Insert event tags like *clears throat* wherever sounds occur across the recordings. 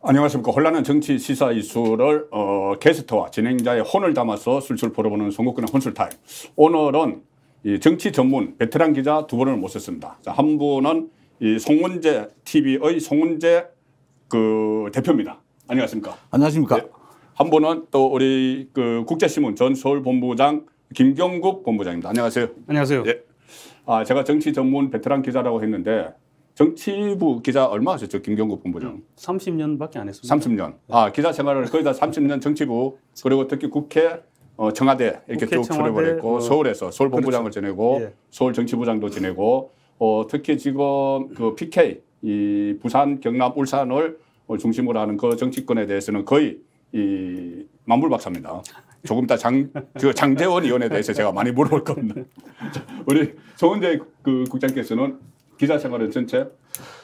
안녕하십니까. 혼란한 정치 시사 이슈를 어, 게스트와 진행자의 혼을 담아서 술술 풀어보는 선거권의 혼술타임. 오늘은 이 정치 전문 베테랑 기자 두 분을 모셨습니다. 자, 한 분은 이송은재 TV의 송은재그 대표입니다. 안녕하십니까. 안녕하십니까. 네. 한 분은 또 우리 그 국제신문 전 서울본부장 김경국 본부장입니다. 안녕하세요. 안녕하세요. 예. 아, 제가 정치 전문 베테랑 기자라고 했는데 정치부 기자 얼마 하셨죠? 김경국 본부장. 30년밖에 음, 안 했습니다. 30년. 아, 기자 생활을 거의 다 30년 정치부 그리고 특히 국회 어, 청와대 이렇게 쭉 출해버렸고 어, 뭐 서울에서 서울 본부장을 그렇죠. 지내고 예. 서울 정치부장도 지내고 어, 특히 지금 그 PK 이 부산, 경남, 울산을 어, 중심으로 하는 그 정치권에 대해서는 거의 이 만물박사입니다. 조금 이따 장, 그 장재원 의원에 대해서 제가 많이 물어볼 겁니다. *laughs* 우리 조은재 그 국장께서는 기자 생활을 전체?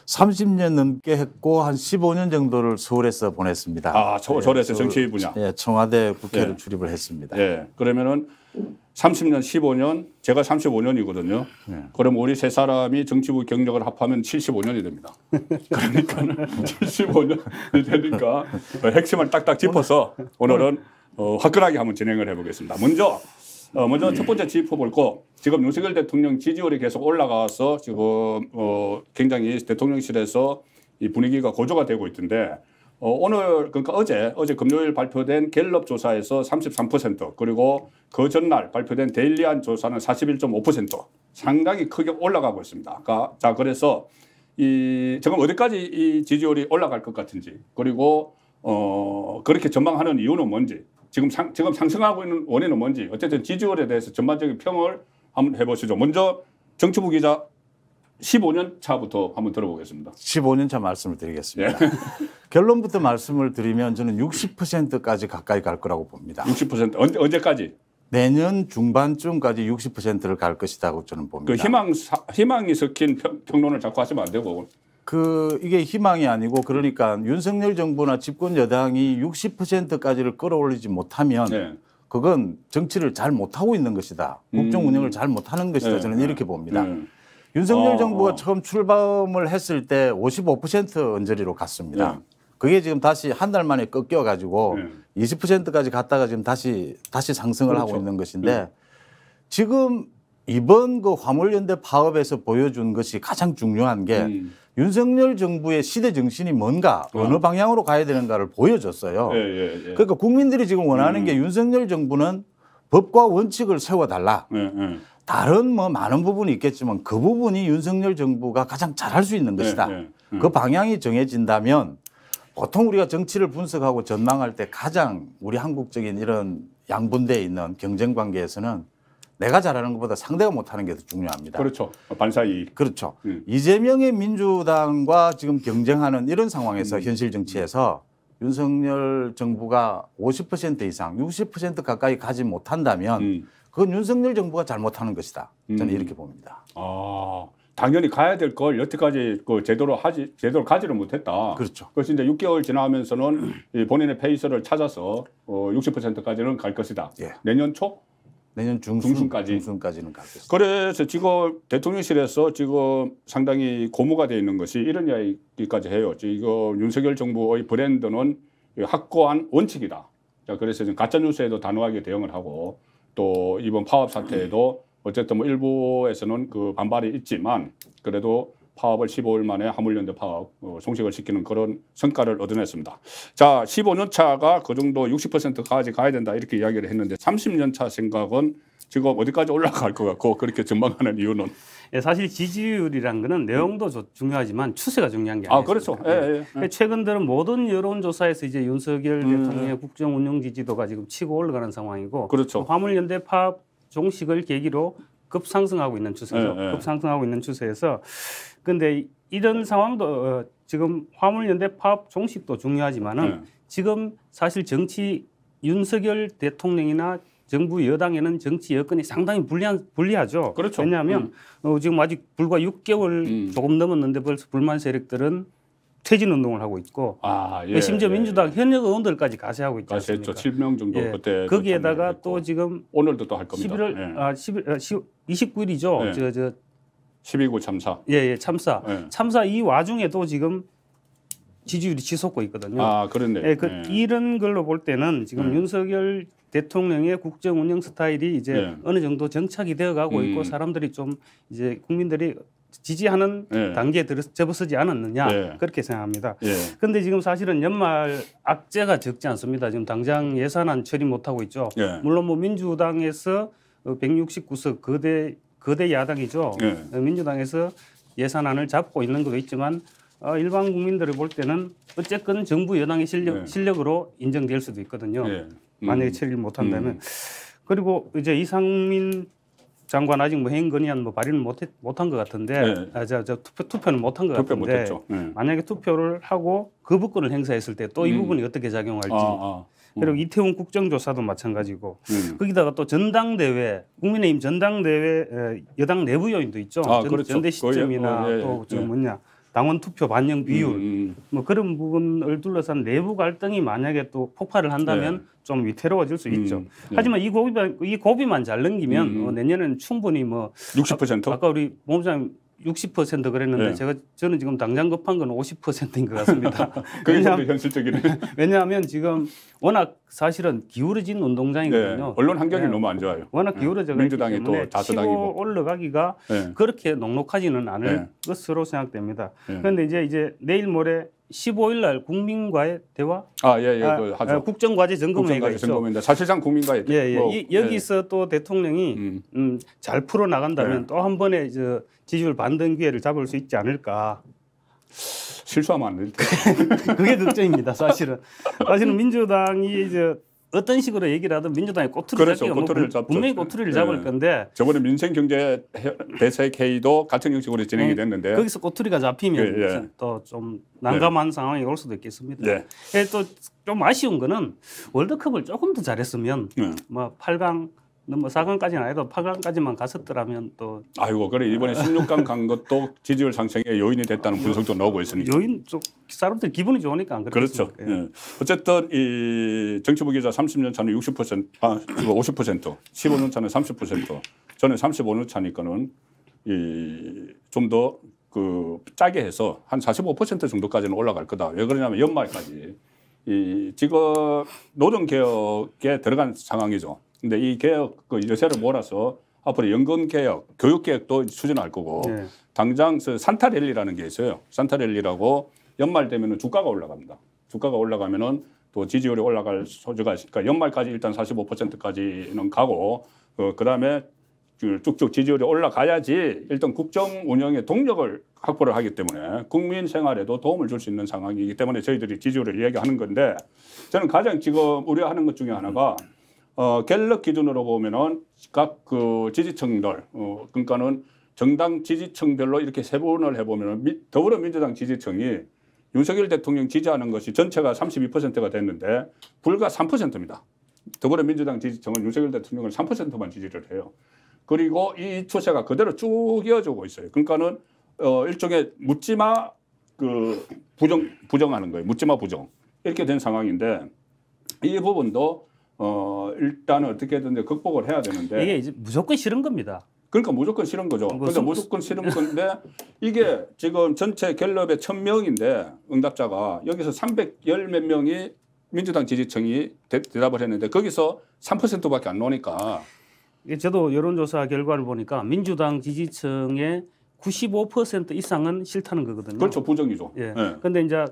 30년 넘게 했고 한 15년 정도를 서울에서 보냈습니다. 아, 서, 네, 서울에서 예, 정치 분야. 예, 청와대 국회를 예. 출입을 했습니다. 예. 그러면은 30년, 15년, 제가 35년이거든요. 예. 그럼 우리 세 사람이 정치부 경력을 합하면 75년이 됩니다. *laughs* 그러니까 75년이 되니까 핵심을 딱딱 짚어서 오늘은 어, 화끈하게 한번 진행을 해보겠습니다. 먼저 어, 먼저 첫 번째 짚어볼 거. 지금 윤석열 대통령 지지율이 계속 올라가서 지금 어, 굉장히 대통령실에서 이 분위기가 고조가 되고 있던데 어, 오늘 그러니까 어제 어제 금요일 발표된 갤럽 조사에서 33% 그리고 그 전날 발표된 데일리안 조사는 41.5% 상당히 크게 올라가고 있습니다. 아까 그러니까 자 그래서 이 지금 어디까지 이 지지율이 올라갈 것 같은지 그리고 어 그렇게 전망하는 이유는 뭔지 지금, 상, 지금 상승하고 있는 원인은 뭔지 어쨌든 지지율에 대해서 전반적인 평을 한번 해보시죠. 먼저 정치부 기자 15년 차부터 한번 들어보겠습니다. 15년 차 말씀을 드리겠습니다. 예. *laughs* 결론부터 말씀을 드리면 저는 60%까지 가까이 갈 거라고 봅니다. 60% 언제, 언제까지? 내년 중반쯤까지 60%를 갈것이다고 저는 봅니다. 그 희망, 희망이 섞인 평, 론을 자꾸 하시면 안 되고 그 이게 희망이 아니고 그러니까 윤석열 정부나 집권 여당이 60%까지를 끌어올리지 못하면 네. 그건 정치를 잘 못하고 있는 것이다. 음. 국정 운영을 잘 못하는 것이다. 네. 저는 이렇게 봅니다. 네. 윤석열 어, 정부가 어. 처음 출범을 했을 때 55% 언저리로 갔습니다. 네. 그게 지금 다시 한 달 만에 꺾여 가지고 네. 20%까지 갔다가 지금 다시 다시 상승을 그렇죠. 하고 있는 것인데 네. 지금 이번 그 화물연대 파업에서 보여준 것이 가장 중요한 게 음. 윤석열 정부의 시대 정신이 뭔가 어. 느 방향으로 가야 되는가를 보여줬어요. 예, 예, 예. 그러니까 국민들이 지금 원하는 음. 게 윤석열 정부는 법과 원칙을 세워달라. 예, 예. 다른 뭐 많은 부분이 있겠지만 그 부분이 윤석열 정부가 가장 잘할 수 있는 것이다. 예, 음. 그 방향이 정해진다면 보통 우리가 정치를 분석하고 전망할 때 가장 우리 한국적인 이런 양분되어 있는 경쟁 관계에서는 내가 잘하는 것보다 상대가 못하는 게 더 중요합니다. 그렇죠. 반사이. 그렇죠. 음. 이재명의 민주당과 지금 경쟁하는 이런 상황에서 음. 현실 정치에서 윤석열 정부가 50% 이상, 60% 가까이 가지 못한다면 음. 그건 윤석열 정부가 잘못하는 것이다. 저는 음. 이렇게 봅니다. 아. 당연히 가야 될 걸 여태까지 그 제대로 하지 제대로 가지를 못했다. 그렇죠. 그래서 이제 6개월 지나면서는 본인의 페이스를 찾아서 어 60%까지는 갈 것이다. 예. 내년 초 내년 중순, 까지는 가겠습니다. 그래서 지금 대통령실에서 지금 상당히 고무가 돼 있는 것이 이런 이야기까지 해요. 지금 윤석열 정부의 브랜드는 확고한 원칙이다. 자, 그래서 지금 가짜 뉴스에도 단호하게 대응을 하고 또 이번 파업 사태에도 어쨌든 뭐 일부에서는 그 반발이 있지만 그래도 파업을 15일 만에 하물연대 파업 어, 종식을 시키는 그런 성과를 얻어냈습니다. 자, 15년 차가 그 정도 60%까지 가야 된다 이렇게 이야기를 했는데 30년 차 생각은 지금 어디까지 올라갈 것 같고 그렇게 전망하는 이유는 예, 사실 지지율이란 거는 음. 내용도 음. 중요하지만 추세가 중요한 게 아, 아니에요. 아, 그렇죠. 예. 예, 예, 예, 예. 최근 들은 모든 여론조사에서 이제 윤석열 음. 대통령의 예. 국정 운영 지지도가 지금 치고 올라가는 상황이고 그렇죠. 화물연대 파업 종식을 계기로 급상승하고 있는 추세죠. 급상승하고 있는 추세에서 근데 이런 상황도 어, 지금 화물연대 파업 종식도 중요하지만은 네. 지금 사실 정치 윤석열 대통령이나 정부 여당에는 정치 여건이 상당히 불리한, 불리하죠. 그렇죠. 왜냐하면 음. 어, 지금 아직 불과 6개월 음. 조금 넘었는데 벌써 불만 세력들은 퇴진 운동을 하고 있고 아, 예, 심지어 예, 민주당 예. 현역 의원들까지 가세하고 있지 않습니까? 가세했죠. 7명 정도 예. 그때 거기에다가 또 지금 오늘도 또 할 겁니다. 11월 예. 아, 11, 아, 29일이죠. 예. 저, 저 12구 참사. 예, 예, 참사. 예. 참사 이 와중에도 지금 지지율이 치솟고 있거든요. 아, 그런데. 예, 그 예. 이런 걸로 볼 때는 지금 예. 윤석열 대통령의 국정 운영 스타일이 이제 예. 어느 정도 정착이 되어 가고 음. 있고 사람들이 좀 이제 국민들이 지지하는 예. 단계에 들어 접어서지 않았느냐 예. 그렇게 생각합니다. 그런데 예. 지금 사실은 연말 악재가 적지 않습니다. 지금 당장 예산안 처리 못하고 있죠. 예. 물론 뭐 민주당에서 169석 어, 거대 거대 야당이죠. 네. 민주당에서 예산안을 잡고 있는 것도 있지만 어, 일반 국민들을볼 때는 어쨌건 정부 여당의 실력, 네. 실력으로 인정될 수도 있거든요. 네. 음. 만약에 처리를 못한다면. 음. 그리고 이제 이상민 장관 아직 뭐행 건의안 뭐 발의는 못한 것 같은데 네. 아, 저, 저 투표, 투표는 못한 것 투표 같은데 네. 만약에 투표를 하고 거부권을 행사했을 때 또이 음. 부분이 어떻게 작용할지 아, 아. 그리고 음. 이태원 국정조사도 마찬가지고 음. 거기다가 또 전당대회 국민의힘 전당대회 여당 내부 요인도 있죠. 아, 전, 그렇죠. 대 시점이나 어, 예, 또저 예. 예. 뭐냐 당원 투표 반영 음, 비율 음, 음. 뭐 그런 부분을 둘러싼 내부 갈등이 만약에 또 폭발을 한다면 예. 좀 위태로워질 수 음. 있죠. 하지만 이 고비만 이 고비만 잘 넘기면 어, 내년에는 충분히 뭐 60% 아, 아까 우리 본부장님 60% 그랬는데 네. 제가 저는 지금 당장 급한 건 50%인 것 같습니다. *laughs* 왜냐하면 현실적이네. *laughs* 왜냐하면 지금 워낙 사실은 기울어진 운동장이거든요. 네. 언론 환경이 네. 너무 안 좋아요. 워낙 네. 기울어져 민주당이 또 다수당이 뭐. 올라가기가 네. 그렇게 녹록하지는 않을 네. 것으로 생각됩니다. 그런데 이제 이제 내일 모레 15일 날 국민과의 대화? 아, 예, 예, 그 하죠. 아, 국정과제 점검회의가 국정 점검회의가 사실상 국민과의 예, 예. 뭐, 이, 여기서 예. 또 대통령이 음. 음, 잘 풀어 나간다면 예. 또한 번에 저 지지율 반등 기회를 잡을 수 있지 않을까. 실수하면 안될텐 *laughs* 그게 걱정입니다. 사실은 사실은 민주당이 이제 어떤 식으로 얘기를 하든 민주당이 꼬투리를 그렇죠. 잡기가 뭐 꼬투리를 잡 분명히 꼬투리를 네. 잡을 네. 건데 저번에 민생경제 대책 회의도 같은 형식으로 진행이 네. 됐는데 네. 거기서 꼬투리가 잡히면 예. 예. 또좀 난감한 네. 상황이 올 수도 있겠습니다. 예. 또좀 아쉬운 거는 월드컵을 조금 더 잘했으면 뭐 8강 뭐 4강까지는 아니도 8강까지만 갔었더라면 또 아이고 그래 이번에 16강 아. 간 것도 지지율 상승의 요인이 됐다는 아, 분석도 나오고 있으니까 요인 쪽 사람들 기분이 좋으니까 안 그렇죠. 예. 예. 어쨌든 이 정치부 기자 30년 차는 60% 아, 50% 15년 차는 30% 저는 35년 차니까는 이 좀 더 그 짜게 해서 한 45% 정도까지는 올라갈 거다. 왜 그러냐면 연말까지 이 지금 노동 개혁에 들어간 상황이죠. 근데 이 개혁 그 여세를 몰아서 앞으로 연금 개혁, 교육 개혁도 추진할 거고 네. 당장 산타랠리라는 게 있어요. 산타랠리라고 연말 되면은 주가가 올라갑니다. 주가가 올라가면은 또 지지율이 올라갈 소지가 있으니까 그러니까 연말까지 일단 45%까지는 가고 어, 그다음에 쭉쭉 지지율이 올라가야지 일단 국정 운영의 동력을 확보를 하기 때문에 국민 생활에도 도움을 줄 수 있는 상황이기 때문에 저희들이 지지율을 이야기하는 건데 저는 가장 지금 우려하는 것 중에 하나가 어, 갤럭 기준으로 보면은 각 그 지지층들, 어, 그러니까는 정당 지지층별로 이렇게 세분을 해보면 은 미, 더불어민주당 지지층이 윤석열 대통령 지지하는 것이 전체가 32%가 됐는데 불과 3%입니다. 더불어민주당 지지층은 윤석열 대통령을 3%만 지지를 해요. 그리고 이 추세가 그대로 쭉 이어지고 있어요. 그러니까는 어, 일종의 묻지마 그 부정 부정하는 거예요. 묻지마 부정 이렇게 된 상황인데 이 부분도 어 일단은 어떻게든 극복을 해야 되는데 이게 이제 무조건 싫은 겁니다. 그러니까 무조건 싫은 거죠. 무슨... 근데 그러니까 무조건 싫은 건데 *laughs* 이게 지금 전체 갤럽의 천명인데 응답자가 여기서 삼백열 몇 명이 민주당 지지층이 대, 답을 했는데 거기서 삼퍼센트밖에 안 나오니까 이게 저도 여론조사 결과를 보니까 민주당 지지층의 구십오 퍼센트 이상은 싫다는 거거든요. 그렇죠. 부정이죠. 예. 예. 근데 이제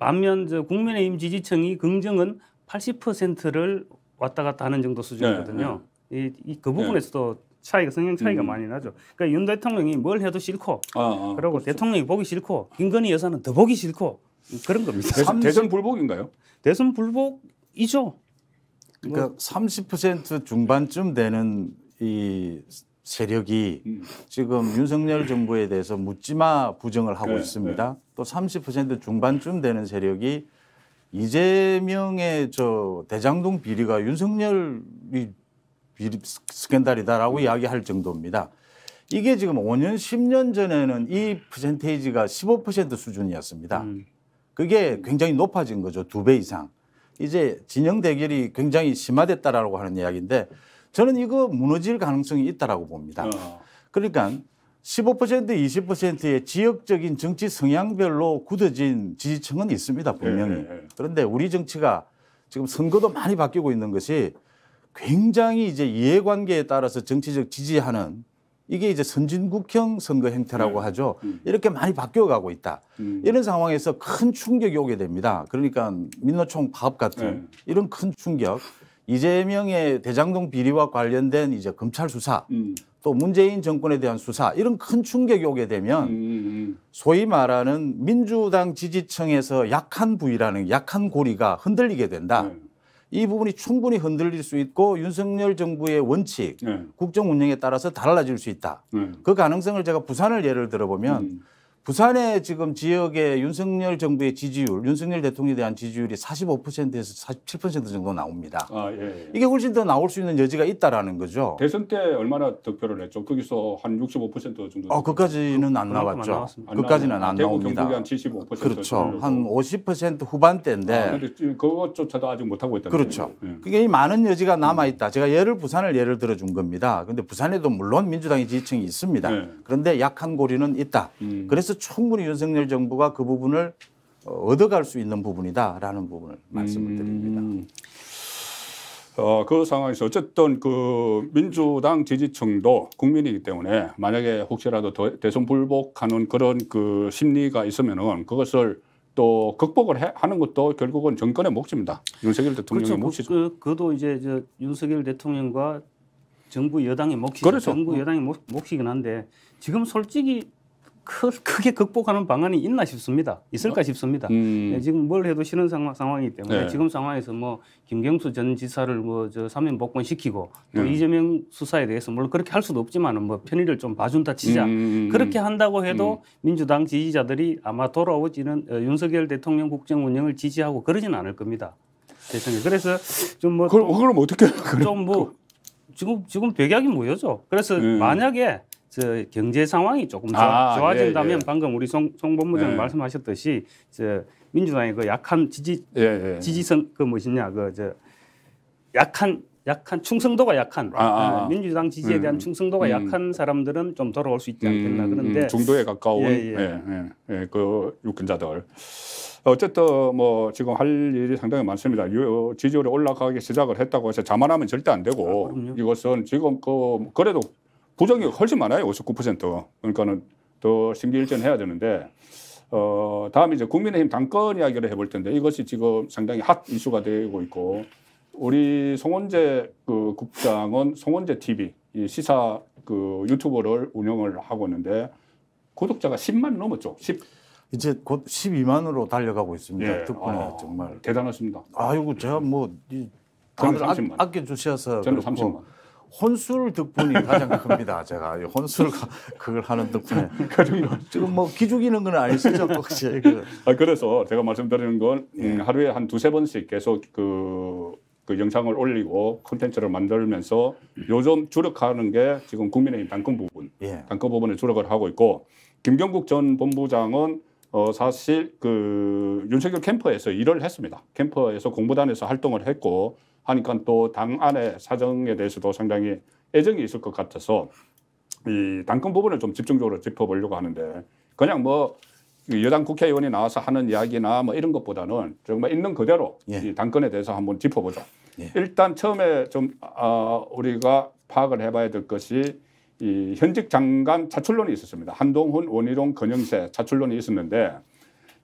반면 저 국민의힘 지지층이 긍정은 80%를 왔다 갔다 하는 정도 수준이거든요. 네, 네. 이, 이, 그 부분에서도 차이가 성향 차이가 음. 많이 나죠. 그러니까 윤 대통령이 뭘 해도 싫고, 아, 아, 그리고 그렇죠. 대통령이 보기 싫고, 김건희 여사는 더 보기 싫고 그런 겁니다. 대선, 대선 불복인가요? 대선 불복이죠. 뭐 그러니까 뭐. 30% 중반쯤 되는 이 세력이 음. 지금 윤석열 정부에 대해서 묻지마 부정을 하고 네, 있습니다. 네. 또30% 중반쯤 되는 세력이 이재명의 저 대장동 비리가 윤석열이 비리 스캔들이다라고 이야기할 정도입니다. 이게 지금 5년, 10년 전에는 이 퍼센테이지가 15% 수준이었습니다. 음. 그게 굉장히 높아진 거죠. 두 배 이상. 이제 진영 대결이 굉장히 심화됐다라고 하는 이야기인데 저는 이거 무너질 가능성이 있다라고 봅니다. 어. 그러니까 15% 20%의 지역적인 정치 성향별로 굳어진 지지층은 있습니다 분명히. 예, 예, 예. 그런데 우리 정치가 지금 선거도 많이 바뀌고 있는 것이 굉장히 이제 이해관계에 따라서 정치적 지지하는 이게 이제 선진국형 선거 행태라고 네. 하죠. 음. 이렇게 많이 바뀌어가고 있다. 음. 이런 상황에서 큰 충격이 오게 됩니다. 그러니까 민노총 파업 같은 네. 이런 큰 충격. 이재명의 대장동 비리와 관련된 이제 검찰 수사, 음. 또 문재인 정권에 대한 수사 이런 큰 충격이 오게 되면 음, 음, 음. 소위 말하는 민주당 지지층에서 약한 부위라는 약한 고리가 흔들리게 된다. 네. 이 부분이 충분히 흔들릴 수 있고 윤석열 정부의 원칙, 네. 국정 운영에 따라서 달라질 수 있다. 네. 그 가능성을 제가 부산을 예를 들어보면 음. 부산의 지금 지역의 윤석열 정부의 지지율, 윤석열 대통령에 대한 지지율이 45%에서 47% 정도 나옵니다. 아, 예, 예. 이게 훨씬 더 나올 수 있는 여지가 있다라는 거죠. 대선 때 얼마나 득표를 했죠? 거기서 한 65% 정도. 어, 그까지는 안 나왔죠. 안 그까지는 안, 나옵니다. 경북한 75%. 그렇죠. 한 50% 후반대인데. 아, 그것조차도 아직 못하고 있다. 그렇죠. 예. 그게 많은 여지가 남아있다. 제가 예를 부산을 예를 들어준 겁니다. 근데 부산에도 물론 민주당의 지지층이 있습니다. 예. 그런데 약한 고리는 있다. 음. 그래서 그래서 충분히 윤석열 정부가 그 부분을 어, 얻어갈 수 있는 부분이다라는 부분을 말씀을 음. 드립니다. 음. 어, 그 상황에서 어쨌든 그 민주당 지지층도 국민이기 때문에 만약에 혹시라도 대선 불복하는 그런 그 심리가 있으면은 그것을 또 극복을 해, 하는 것도 결국은 정권의 몫입니다. 윤석열 그렇죠. 대통령의 그렇죠. 몫이죠. 그, 그도 이제 저 윤석열 대통령과 정부 여당의 몫이죠. 그렇죠. 정부 여당의 몫, 몫이긴 한데 지금 솔직히 크, 크게 극복하는 방안이 있나 싶습니다. 있을까 뭐, 싶습니다. 음. 예, 지금 뭘 해도 싫은 상황, 상황이기 때문에 네. 지금 상황에서 뭐 김경수 전 지사를 뭐저 사면 복권 시키고 또 네. 이재명 수사에 대해서 물론 그렇게 할 수도 없지만은 뭐 편의를 좀 봐준다 치자 음, 음, 음. 그렇게 한다고 해도 음. 민주당 지지자들이 아마 돌아오지는 어, 윤석열 대통령 국정 운영을 지지하고 그러진 않을 겁니다. 대통령. 그래서 좀뭐 그럼, 그럼 어떻게 좀뭐 지금 지금 백약이 뭐여죠? 그래서 네. 만약에 저 경제 상황이 조금 아, 예, 좋아진다면 예, 예. 방금 우리 송, 송 본부장 예. 네. 말씀하셨듯이 저 민주당의 그 약한 지지 예, 예. 지지성그 뭐시냐 그저 약한 약한 충성도가 약한 아, 아. 아. 어, 민주당 지지에 대한 음, 충성도가 음. 약한 사람들은 좀 돌아올 수 있지 않겠나 음, 음, 그런데 음, 중도에 가까운 예예그 예, 예, 유권자들 어쨌든 뭐 지금 할 일이 상당히 많습니다. 지지율이 올라가기 시작을 했다고 해서 자만하면 절대 안 되고 아, 이것은 지금 그 그래도 부정이 훨씬 많아요. 59%. 그러니까는 더심리일전해야 되는데 어, 다음에 이제 국민의힘 당권 이야기를 해볼 텐데 이것이 지금 상당히 핫 이슈가 되고 있고 우리 송원재 그 국장은 송원재 TV 이 시사 그 유튜버를 운영을 하고 있는데 구독자가 10만 넘었죠. 10. 이제 곧 12만으로 달려가고 있습니다. 예. 덕분에 아, 정말 대단하십니다. 아이고 제가 뭐 이, 저 아껴 주셔서 저는 30만. 혼술 덕분이 가장 큽니다. 제가 혼술 그걸 하는 덕분에 *laughs* 지금 뭐 기죽이는 건 아니시죠, 혹시? 그. *laughs* 아, 그래서 제가 말씀드리는 건 음, 예. 하루에 한 두세 번씩 계속 그, 그 영상을 올리고 콘텐츠를 만들면서 요즘 주력하는 게 지금 국민의힘 당권 부분, 예. 당권 부분에 주력을 하고 있고 김경국 전 본부장은 어, 사실 그 윤석열 캠퍼에서 일을 했습니다. 캠퍼에서 공부단에서 활동을 했고 하니까 또 당 안에 사정에 대해서도 상당히 애정이 있을 것 같아서 이 당권 부분을 좀 집중적으로 짚어보려고 하는데 그냥 뭐 여당 국회의원이 나와서 하는 이야기나 뭐 이런 것보다는 정말 있는 그대로 예. 이 당권에 대해서 한번 짚어보죠. 예. 일단 처음에 좀 어, 우리가 파악을 해봐야 될 것이 이 현직 장관 차출론이 있었습니다. 한동훈, 원희룡, 건영세 차출론이 있었는데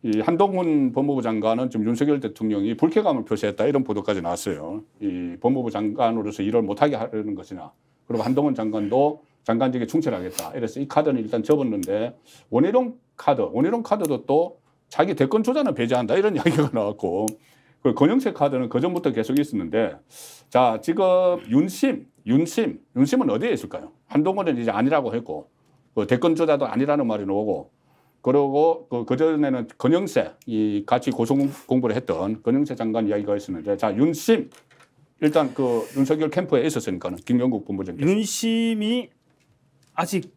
이 한동훈 법무부 장관은 지금 윤석열 대통령이 불쾌감을 표시했다 이런 보도까지 나왔어요. 이 법무부 장관으로서 일을 못하게 하려는 것이나 그리고 한동훈 장관도 장관직에 충실하겠다. 이래서 이 카드는 일단 접었는데 원희룡 카드, 원희룡 카드도 또 자기 대권 조자는 배제한다 이런 *laughs* 이야기가 나왔고 그 권영세 카드는 그 전부터 계속 있었는데 자 지금 윤심, 윤심, 윤심은 어디에 있을까요? 한동훈은 이제 아니라고 했고 그 대권 조자도 아니라는 말이 나오고 그러고 그, 그전에는 건영세, 이 같이 고소공부를 했던 건영세 장관 이야기가 있었는데 자, 윤심. 일단 그 윤석열 캠프에 있었으니까는 김경국 본부장. 윤심이 아직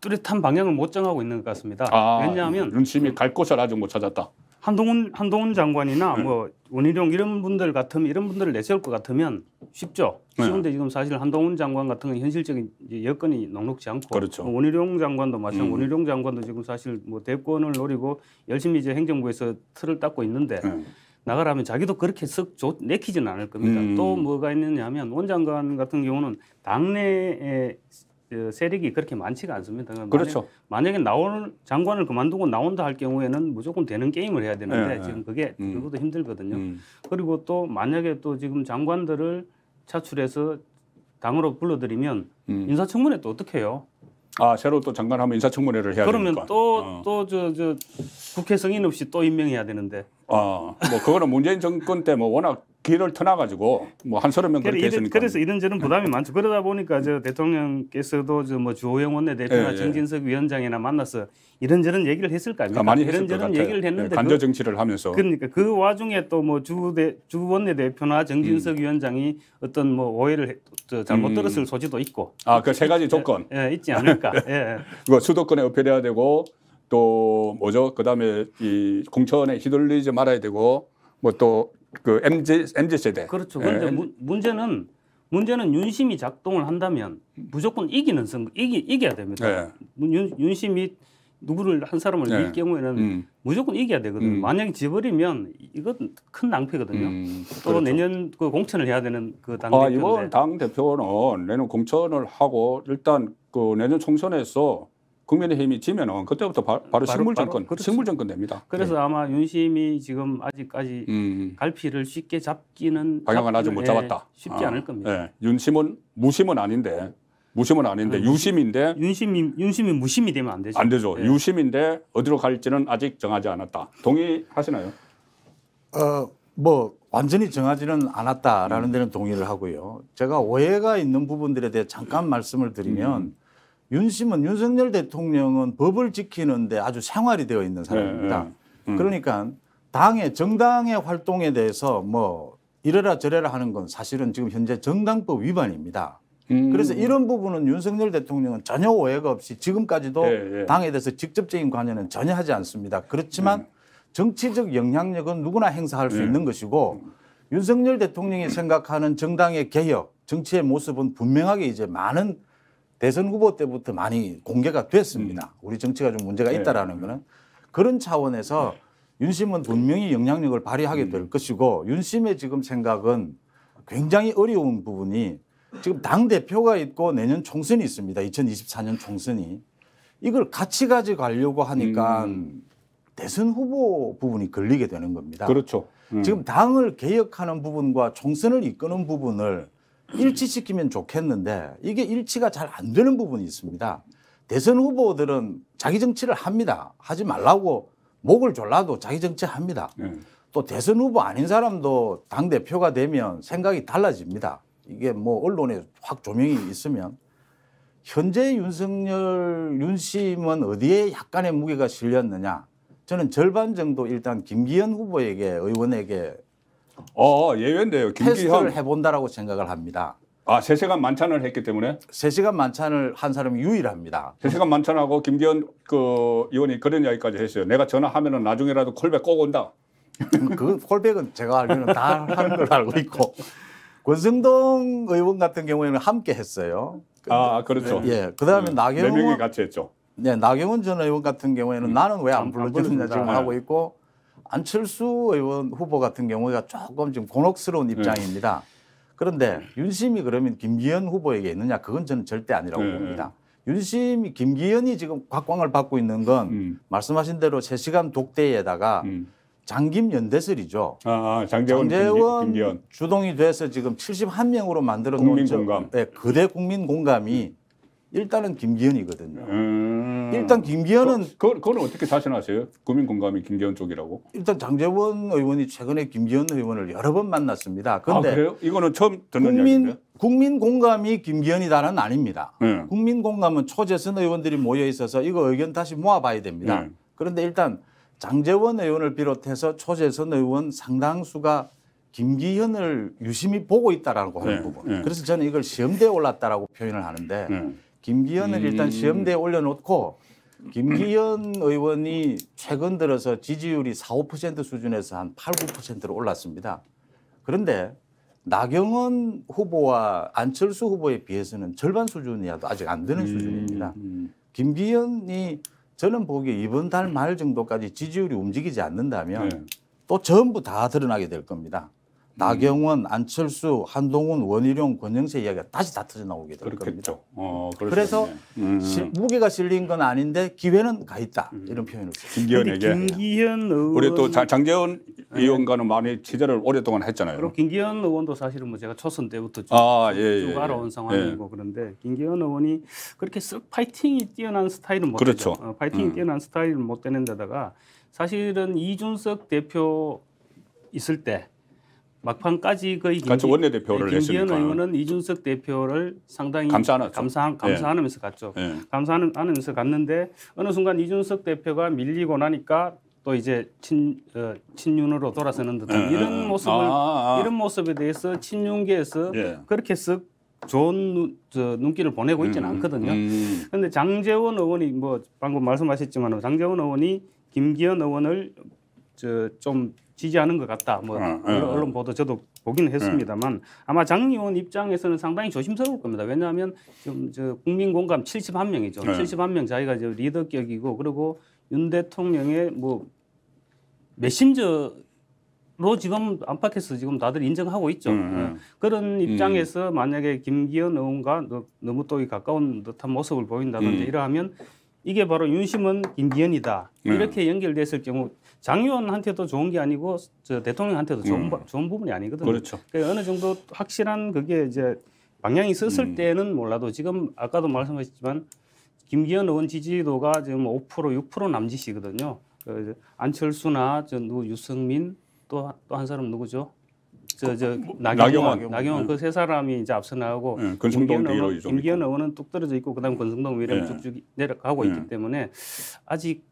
뚜렷한 방향을 못 정하고 있는 것 같습니다. 아, 왜냐하면 윤심이 갈 곳을 아직 못 찾았다. 한동훈 한동훈 장관이나 네. 뭐 원희룡 이런 분들 같으면 이런 분들을 내세울 것 같으면 쉽죠. 그런데 네. 지금 사실 한동훈 장관 같은 건 현실적인 여건이 녹록지 않고 그렇죠. 뭐 원희룡 장관도 마찬가지. 음. 원희룡 장관도 지금 사실 뭐 대권을 노리고 열심히 이제 행정부에서 틀을 닦고 있는데 네. 나가라면 자기도 그렇게 썩 내키지는 않을 겁니다. 음. 또 뭐가 있느냐면 하원 장관 같은 경우는 당내에 어, 세력이 그렇게 많지가 않습니다. 그러니까 그렇죠. 만약, 만약에 나올 장관을 그만두고 나온다 할 경우에는 무조건 되는 게임을 해야 되는데 네, 지금 그게 음. 누구도 힘들거든요. 음. 그리고 또 만약에 또 지금 장관들을 차출해서 당으로 불러들이면 음. 인사청문회 또 어떻게 해요? 아 새로 또 장관하면 인사청문회를 해야 그러면 되니까. 그러면 또 어. 또저저 국회 승인 없이 또 임명해야 되는데. 아뭐 그거는 문재인 정권 때 뭐 워낙 기회를 터나가지고 뭐 한서른명 그렇게 했으니까. 그래서 이런저런 부담이 많죠. 그러다 보니까 저 대통령께서도 저뭐 주호영 원내대표나 예, 예. 정진석 위원장이나 만나서 이런저런 얘기를 했을 거 아닙니까? 많이 했을 이런저런 얘기를 했는데 간접 예, 그 정치를 하면서 그러니까 그 와중에 또 뭐주 원내대표나 정진석 음. 위원장이 어떤 뭐 오해를 잘못 음. 들었을 소지도 있고 아 그 세 가지 조건 예, 있지 않을까 *laughs* 예. 수도권에 어필해야 되고 또 뭐죠 그다음에 이 공천에 휘둘리지 말아야 되고 뭐또 그 MZ, MZ 세대. 그렇죠. 그런데 예. 문제는 문제는 윤심이 작동을 한다면 무조건 이기는 선거 이기 이겨야 됩니다. 예. 윤, 윤심이 누구를 한 사람을 예. 이길 경우에는 음. 무조건 이겨야 되거든요. 음. 만약에 지버리면 이건 큰 낭패거든요. 음. 또 그렇죠. 내년 그 공천을 해야 되는 그당 대표. 아, 이번 당 대표는 내년 공천을 하고 일단 그 내년 총선에서 국민의힘이 지면은 그때부터 바, 로 식물 정권, 그렇죠. 식물 정권 됩니다. 그래서 네. 아마 윤심이 지금 아직까지 음, 음. 갈피를 쉽게 잡기는 방향을 아직 못 예, 잡았다. 쉽지 아. 않을 겁니다. 네. 윤심은 무심은 아닌데 무심은 아닌데 네. 유심인데 윤심이 윤심이 무심이 되면 안 되죠. 안 되죠. 유심인데 어디로 갈지는 아직 정하지 않았다. 동의하시나요? 어, 뭐 완전히 정하지는 않았다라는 음. 데는 동의를 하고요. 제가 오해가 있는 부분들에 대해 잠깐 말씀을 드리면. 음. 음. 윤심은 윤석열 대통령은 법을 지키는데 아주 생활이 되어 있는 사람입니다. 네, 네. 음. 그러니까 당의 정당의 활동에 대해서 뭐 이래라 저래라 하는 건 사실은 지금 현재 정당법 위반입니다. 음. 그래서 이런 부분은 윤석열 대통령은 전혀 오해가 없이 지금까지도 네, 당에 대해서 직접적인 관여는 전혀 하지 않습니다. 그렇지만 음. 정치적 영향력은 누구나 행사할 수 예. 있는 것이고 음. 윤석열 대통령이 생각하는 정당의 개혁, 정치의 모습은 분명하게 이제 많은 대선 후보 때부터 많이 공개가 됐습니다. 음. 우리 정치가 좀 문제가 네. 있다라는 네. 거는 그런 차원에서 네. 윤심은 분명히 영향력을 발휘하게 음. 될 것이고 윤심의 지금 생각은 굉장히 어려운 부분이 지금 당 대표가 있고 내년 총선이 있습니다. 2024년 총선이 이걸 같이 가져가려고 하니까 음. 대선 후보 부분이 걸리게 되는 겁니다. 그렇죠. 음. 지금 당을 개혁하는 부분과 총선을 이끄는 부분을 일치시키면 좋겠는데 이게 일치가 잘 안 되는 부분이 있습니다. 대선 후보들은 자기 정치를 합니다. 하지 말라고 목을 졸라도 자기 정치 합니다. 네. 또 대선 후보 아닌 사람도 당 대표가 되면 생각이 달라집니다. 이게 뭐 언론에 확 조명이 있으면 현재 윤석열 윤심은 어디에 약간의 무게가 실렸느냐? 저는 절반 정도 일단 김기현 후보에게 의원에게 어, 어, 예외인데요. 테스트를 해본다라고 생각을 합니다. 아, 세시간 만찬을 했기 때문에? 세시간 만찬을 한 사람이 유일합니다. 세시간 만찬하고 김기현 그 의원이 그런 이야기까지 했어요. 내가 전화하면은 나중에라도 콜백 꼭 온다. 음, 그 콜백은 제가 알기로는 다 하는 걸 알고 있고. 권성동 의원 같은 경우에는 함께 했어요. 아, 그렇죠. 네. 예. 그 다음에 음, 나경원. 네 명이 같이 했죠. 네, 나경원 전 의원 같은 경우에는 음, 나는 왜 안 불러주느냐 지금 하고 네. 있고 안철수 의원 후보 같은 경우가 조금 지금 곤혹스러운 네. 입장입니다. 그런데 네. 윤심이 그러면 김기현 후보에게 있느냐 그건 저는 절대 아니라고 네. 봅니다. 윤심이 김기현이 지금 곽광을 받고 있는 건 음. 말씀하신 대로 세시간 독대에다가 음. 장김 연대설이죠. 아, 아, 장재원, 장재원 김김 주동이 돼서 지금 71명으로 만들어 놓은 국민 공감. 네, 그대 국민 공감이 일단은 김기현이거든요. 음... 일단 김기현은 그, 그, 그건 어떻게 자신하세요? 국민공감이 김기현 쪽이라고? 일단 장재원 의원이 최근에 김기현 의원을 여러 번 만났습니다. 아, 근데 아, 그래요? 이거는 처음 듣는 국민, 이야기인데? 국민 공감이 김기현이다는 아닙니다. 네. 국민 공감은 초재선 의원들이 모여 있어서 이거 의견 다시 모아봐야 됩니다. 네. 그런데 일단 장재원 의원을 비롯해서 초재선 의원 상당수가 김기현을 유심히 보고 있다라고 하는 네. 부분. 네. 그래서 저는 이걸 시험대에 올랐다라고 표현을 하는데 네. 김기현을 음. 일단 시험대에 올려놓고 김기현 의원이 최근 들어서 지지율이 4, 5% 수준에서 한 8, 9%로 올랐습니다. 그런데 나경원 후보와 안철수 후보에 비해서는 절반 수준이라도 아직 안 되는 음. 수준입니다. 음. 김기현이 저는 보기에 이번 달 말 정도까지 지지율이 움직이지 않는다면 네. 또 전부 다 드러나게 될 겁니다. 나경원, 안철수, 한동훈, 원희룡, 권영세 이야기가 다시 다 터져 나오게 될 그렇겠죠. 겁니다. 어, 그래서 시, 음. 무게가 실린 건 아닌데 기회는 가 있다 음. 이런 표현을 김기현에게 김기현 의원 우리 또 장재원 네. 의원과는 많이 취재를 오랫동안 했잖아요. 그리고 김기현 의원도 사실은 뭐 제가 초선 때부터 쭉, 아, 예, 예 쭉 예. 알아온 상황이고 예. 그런데 김기현 의원이 그렇게 쓱 파이팅이 뛰어난 스타일은 못 그렇죠. 되죠. 어, 파이팅이 음. 뛰어난 스타일은 못 되는 데다가 사실은 이준석 대표 있을 때 막판까지 거의 김기, 원내 대표를 네, 김기현 의원은 이준석 대표를 상당히 감사하는 감사 예. 감사하면서 네. 갔죠. 네. 예. 감사하면서 갔는데 어느 순간 이준석 대표가 밀리고 나니까 또 이제 친 어, 친윤으로 돌아서는 듯한 네. 이런 모습을 아, 아, 아. 이런 모습에 대해서 친윤계에서 그렇게 쓱 좋은 누, 저, 눈길을 보내고 있지는 음, 음 않거든요. 그런데 음. 음. 장재원 의원이 뭐 방금 말씀하셨지만 장재원 의원이 김기현 의원을 저좀 지지하는 것 같다. 뭐 아, 아, 언론 보도 저도 보기는 어. 했습니다만 아마 장 의원 입장에서는 상당히 조심스러울 겁니다. 왜냐하면 지금 저 국민 공감 71명이죠. 71명 자기가 저 리더격이고 그리고 윤 대통령의 뭐 메신저 로 지금 안팎에서 지금 다들 인정하고 있죠. 음, 음. 예. 그런 음. 입장에서 음. 만약에 김기현 의원과 너무 또 가까운 듯한 모습을 보인다든지 음. 이러하면 이게 바로 윤심은 김기현이다. 네. 이렇게 연결됐을 경우 장 의원한테도 좋은 게 아니고 저 대통령한테도 좋은, 음. 좋은 부분이 아니거든요. 그렇죠. 그러니까 어느 정도 확실한 그게 이제 방향이 있을 음. 때는 몰라도 지금 아까도 말씀하셨지만 김기현 의원 지지도가 지금 5% 6% 남짓이거든요. 그 안철수나 저 누구 유승민 또또 사람 누구죠? 저, 저 그 뭐, 나경원, 나경원 네. 그세 사람이 이제 앞서 나오고 네, 권성동 의원, 김기현 의원은 뚝 떨어져 있고 그다음 권성동 의원이 네. 쭉쭉 내려가고 네. 있기 때문에 아직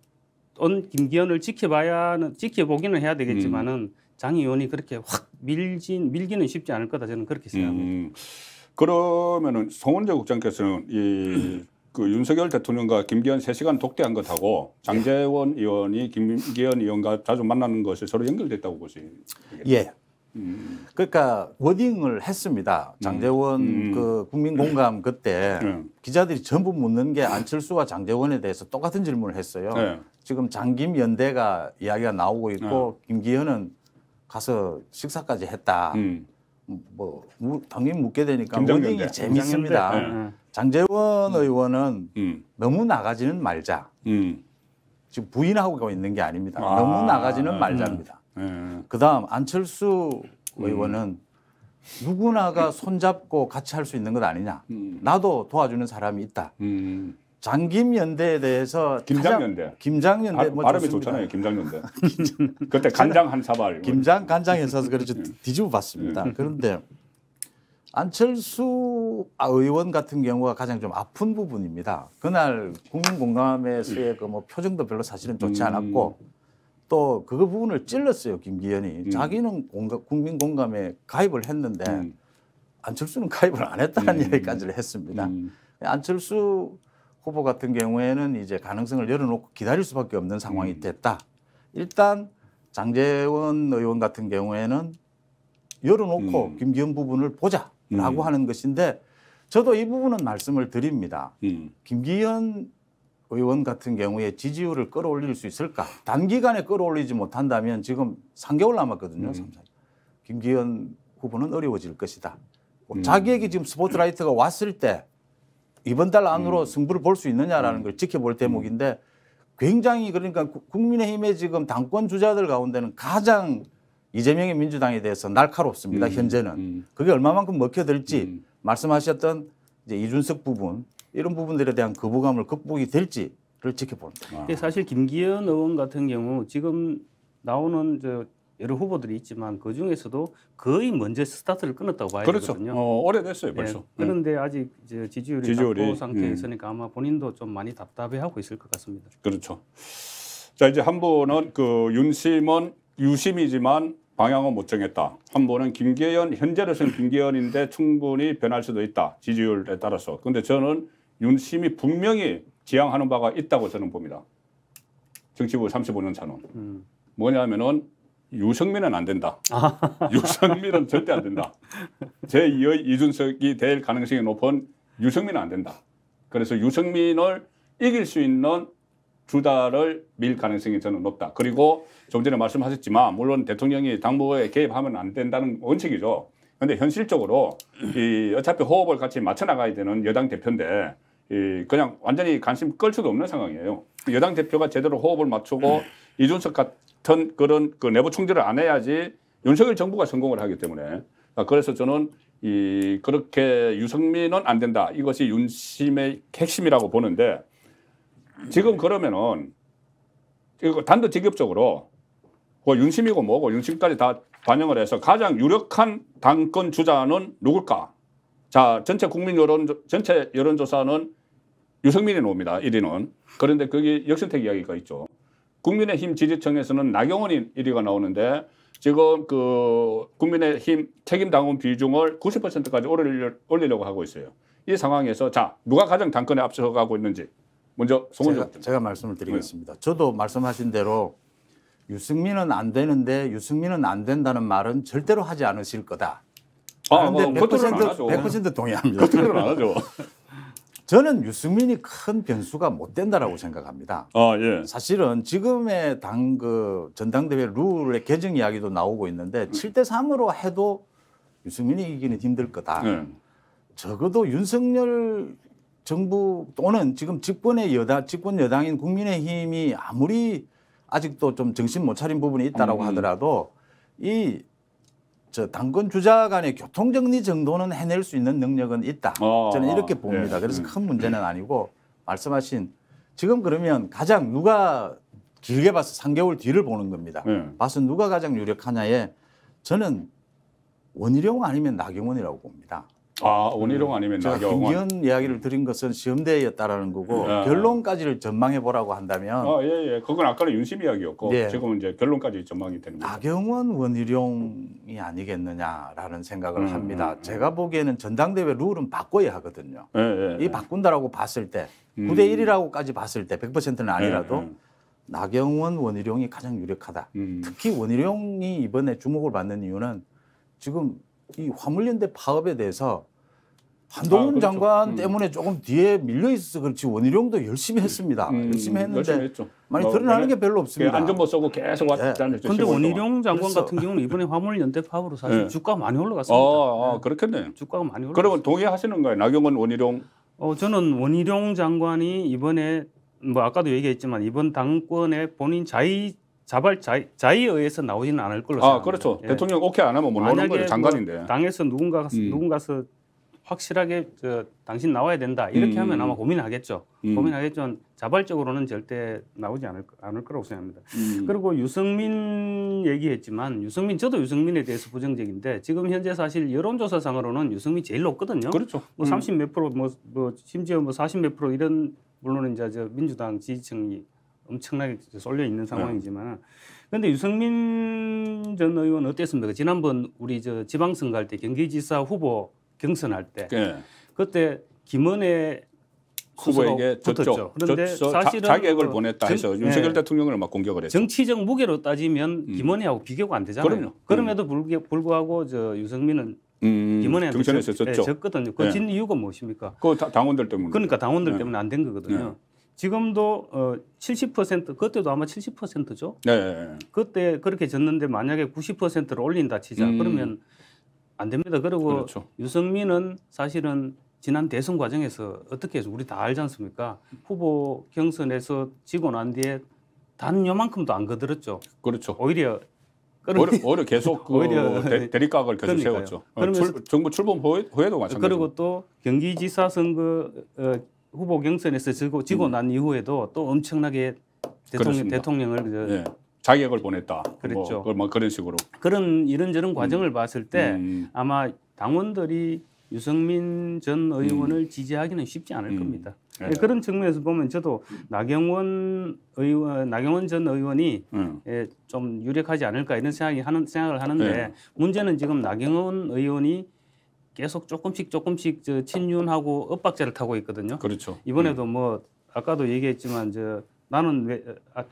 온 김기현을 지켜봐야는 지켜보기는 해야 되겠지만은 음. 장 의원이 그렇게 확 밀진 밀기는 쉽지 않을 거다 저는 그렇게 생각합니다. 음. 그러면은 송원재 국장께서는 이 그 *clears throat* 윤석열 대통령과 김기현 세시간 독대한 것하고 장재원 예. 의원이 김기현 의원과 자주 만나는 것이 서로 연결됐다고 보세 예. 음. 그러니까 워딩을 했습니다. 장재원 음. 음. 그 국민 공감 그때 음. 기자들이 전부 묻는 게 안철수와 장재원에 대해서 똑같은 질문을 했어요. 네. 지금 장김 연대가 이야기가 나오고 있고 네. 김기현은 가서 식사까지 했다. 음. 뭐 당연히 묻게 되니까 김정연대. 워딩이 재밌습니다. 네. 장재원 음. 의원은 너무 나가지는 말자. 지금 부인하고 있는 게 아닙니다. 아. 너무 나가지는 말자입니다. 예. 그다음 안철수 의원은 음. 누구나가 손잡고 같이 할 수 있는 것 아니냐. 음. 나도 도와주는 사람이 있다. 음. 장김연대에 대해서 김장연대, 김장연대 아, 뭐 발음이 좋습니다. 좋잖아요. 김장연대. *laughs* 그때 간장 한 사발. 김장 간장 해서 그렇죠 예. 뒤집어봤습니다. 네. 예. 그런데 안철수 의원 같은 경우가 가장 좀 아픈 부분입니다. 그날 국민공감에서의 그뭐 표정도 별로 사실은 좋지 음. 않았고. 음. 또그 부분을 찔렀어요 김기현이 음. 자기는 공감, 국민 공감에 가입을 했는데 음. 안철수는 가입을 안 했다는 얘기까지를 음. 했습니다. 음. 안철수 후보 같은 경우에는 이제 가능성을 열어놓고 기다릴 수밖에 없는 상황이 음. 됐다. 일단 장재원 의원 같은 경우에는 열어놓고 음. 김기현 부분을 보자라고 음. 하는 것인데 저도 이 부분은 말씀을 드립니다. 음. 김기현 의원 같은 경우에 지지율을 끌어올릴 수 있을까? 단기간에 끌어올리지 못한다면 지금 3개월 남았거든요. 음. 3, 4. 김기현 후보는 어려워질 것이다. 음. 자기에게 지금 스포트라이트가 왔을 때 이번 달 안으로 음. 승부를 볼 수 있느냐라는 음. 걸 지켜볼 음. 대목인데 굉장히 그러니까 국민의힘의 지금 당권 주자들 가운데는 가장 이재명의 민주당에 대해서 날카롭습니다. 음. 현재는 그게 얼마만큼 먹혀들지 말씀하셨던 이제 이준석 부분 이런 부분들에 대한 거부감을 극복이 될지를 지켜봅니다. 아. 사실 김기현 의원 같은 경우 지금 나오는 저 여러 후보들이 있지만 그 중에서도 거의 먼저 스타트를 끊었다고 봐야 그렇죠. 되거든요. 어, 오래됐어요 예, 벌써. 네, 그런데 네. 아직 이제 지지율이, 지지율이 낮고 상태에 음. 있으니까 아마 본인도 좀 많이 답답해하고 있을 것 같습니다. 그렇죠. 자 이제 한 분은 그 윤심은 유심이지만 방향은 못 정했다. 한 분은 김기현 현재로서는 김기현인데 충분히 변할 수도 있다. 지지율에 따라서. 근데 저는 윤심이 분명히 지향하는 바가 있다고 저는 봅니다. 정치부 35년 차는. 음. 뭐냐면은 유승민은 안 된다. 아. *laughs* 유승민은 절대 안 된다. 제2의 이준석이 될 가능성이 높은 유승민은 안 된다. 그래서 유승민을 이길 수 있는 주다를 밀 가능성이 저는 높다. 그리고 좀 전에 말씀하셨지만 물론 대통령이 당부에 개입하면 안 된다는 원칙이죠. 그런데 현실적으로 이 어차피 호흡을 같이 맞춰 나가야 되는 여당 대표인데 그냥 완전히 관심 끌 수도 없는 상황이에요. 여당 대표가 제대로 호흡을 맞추고 네. 이준석 같은 그런 그 내부 총질을 안 해야지 윤석열 정부가 성공을 하기 때문에 아, 그래서 저는 이 그렇게 유승민은 안 된다. 이것이 윤심의 핵심이라고 보는데 지금 그러면은 이거 단도 직업적으로 뭐 윤심이고 뭐고 윤심까지 다 반영을 해서 가장 유력한 당권 주자는 누굴까? 자, 전체 국민 여론 전체 여론 조사는 유승민이 나옵니다. 1위는. 그런데 거기 역선택 이야기가 있죠. 국민의힘 지지층에서는 나경원이 1위가 나오는데 지금 그 국민의힘 책임 당원 비중을 90%까지 올리려고 하고 있어요. 이 상황에서 자 누가 가장 당권에 앞서가고 있는지 먼저 송은주 제가, 제가 말씀을 드리겠습니다. 네. 저도 말씀하신 대로 유승민은 안 되는데 유승민은 안 된다는 말은 절대로 하지 않으실 거다. 아, 근데 뭐, 100%, 100% 동의합니다. 그때는 안 하죠. *laughs* 저는 유승민이 큰 변수가 못 된다라고 생각합니다. 아, 예. 사실은 지금의 당 그 전당대회 룰의 개정 이야기도 나오고 있는데 7대 3으로 해도 유승민이 이기는 힘들 거다. 네. 적어도 윤석열 정부 또는 지금 집권의 여당 집권 여당인 국민의힘이 아무리 아직도 좀 정신 못 차린 부분이 있다라고 음. 하더라도 이저 당권 주자 간의 교통정리 정도는 해낼 수 있는 능력은 있다. 아, 저는 이렇게 아, 봅니다. 예. 그래서 음. 큰 문제는 음. 아니고 말씀하신 지금 그러면 가장 누가 길게 봐서 3개월 뒤를 보는 겁니다. 예. 봐서 누가 가장 유력하냐에 저는 원희룡 아니면 나경원이라고 봅니다. 아 원희룡 네. 아니면 제 나경원. 김기현 이야기를 드린 것은 시험대였다라는 거고 예. 결론까지를 전망해 보라고 한다면 아, 예, 예. 그건 아까는 윤심 이야기였고 예. 지금은 이제 결론까지 전망이 되는 거죠. 나경원 원희룡이 아니겠느냐라는 생각을 음, 합니다. 음, 음. 제가 보기에는 전당대회 룰은 바꿔야 하거든요. 예, 예, 예. 이 바꾼다라고 봤을 때 9대 음. 1이라고까지 봤을 때 100%는 예, 아니라도 음. 나경원 원희룡이 가장 유력하다. 음. 특히 원희룡이 이번에 주목을 받는 이유는 지금 이 화물연대 파업에 대해서 아, 한동훈 아, 그렇죠. 장관 음. 때문에 조금 뒤에 밀려 있어서 그렇지 원희룡도 열심히 음. 했습니다. 음, 열심히 했는데 열심히 많이 뭐, 드러나는 게 별로 없습니다. 그 안전모 쓰고 계속 왔다는 네. 예. 근데 원희룡 장관 그래서. 같은 경우는 이번에 화물 연대 파업으로 사실 네. 주가가 많이 올라갔습니다. 아, 아 그렇겠네. 주가가 많이 올라. 그러면 동의하시는 거예요, 나경원 원희룡? 어, 저는 원희룡 장관이 이번에 뭐 아까도 얘기했지만 이번 당권에 본인 자의 자발 자 자의에 의해서 나오지는 않을 걸로 아, 생각합니다. 아 그렇죠. 예. 대통령 오케이 안 하면 못 나오는 거예 장관인데. 뭐 당에서 음. 누군가 음. 누군가서 확실하게 저, 당신 나와야 된다 이렇게 음. 하면 아마 고민하겠죠. 음. 고민하겠지만 자발적으로는 절대 나오지 않을, 않을 거라고 생각합니다. 음. 그리고 유승민 얘기했지만 유승민 저도 유승민에 대해서 부정적인데 지금 현재 사실 여론조사상으로는 유승민 제일 높거든요. 그렇죠. 뭐30몇 음. 프로 뭐, 뭐 심지어 뭐40몇 프로 이런 물론 이제 저 민주당 지지층이 엄청나게 쏠려 있는 네. 상황이지만 그런데 유승민 전 의원 어땠습니까? 지난번 우리 저 지방선거 할때 경기지사 후보 경선할 때 네. 그때 김은혜 후보에게 저쪽 그런데 저, 사실은 자, 객을 그 보냈다 해서 정, 예. 윤석열 네. 대통령을 막 공격을 했죠. 정치적 무게로 따지면 음. 김은혜하고 음. 비교가 안 되잖아요. 그럼요. 음. 그럼에도 음. 불구하고 저 유승민은 음, 김은혜한테 졌, 네, 졌거든요. 그진 네. 이유가 무엇입니까? 그 당원들 때문에. 그러니까 당원들 때문에 안 된 거거든요. 지금도 어70% 그때도 아마 70%죠. 네. 그때 그렇게 졌는데 만약에 90%를 올린다 치자 음. 그러면 안 됩니다. 그리고 그렇죠. 유승민은 사실은 지난 대선 과정에서 어떻게 해서 우리 다 알지 않습니까? 후보 경선에서 지고 난 뒤에 단 요만큼도 안 거들었죠. 그렇죠. 오히려 오히려, 오히려 계속 *laughs* 그 오히려 대, 대립각을 계속 그러니까요. 세웠죠. 그 정부 출범 후에도 마찬가지. 그리고 또 경기지사 선거 어, 후보 경선에서 지고, 지고 음. 난 이후에도 또 엄청나게 대통령, 대통령을 네. 자격을 보냈다. 뭐 그랬죠. 뭐, 뭐, 그런 식으로. 그런 이런저런 음. 과정을 음. 봤을 때 음, 음. 아마 당원들이 유승민 전 의원을 음. 지지하기는 쉽지 않을 겁니다. 네. 그런 측면에서 보면 저도 나경원 의원, 나경원 전 의원이 예, 좀 유력하지 않을까 이런 생각이 하는 생각을 하는데 네. 문제는 지금 나경원 의원이 계속 조금씩 조금씩 저 친윤하고 엇박자를 타고 있거든요. 그렇죠. 이번에도 음. 뭐 아까도 얘기했지만 저 나는 왜 어, 아,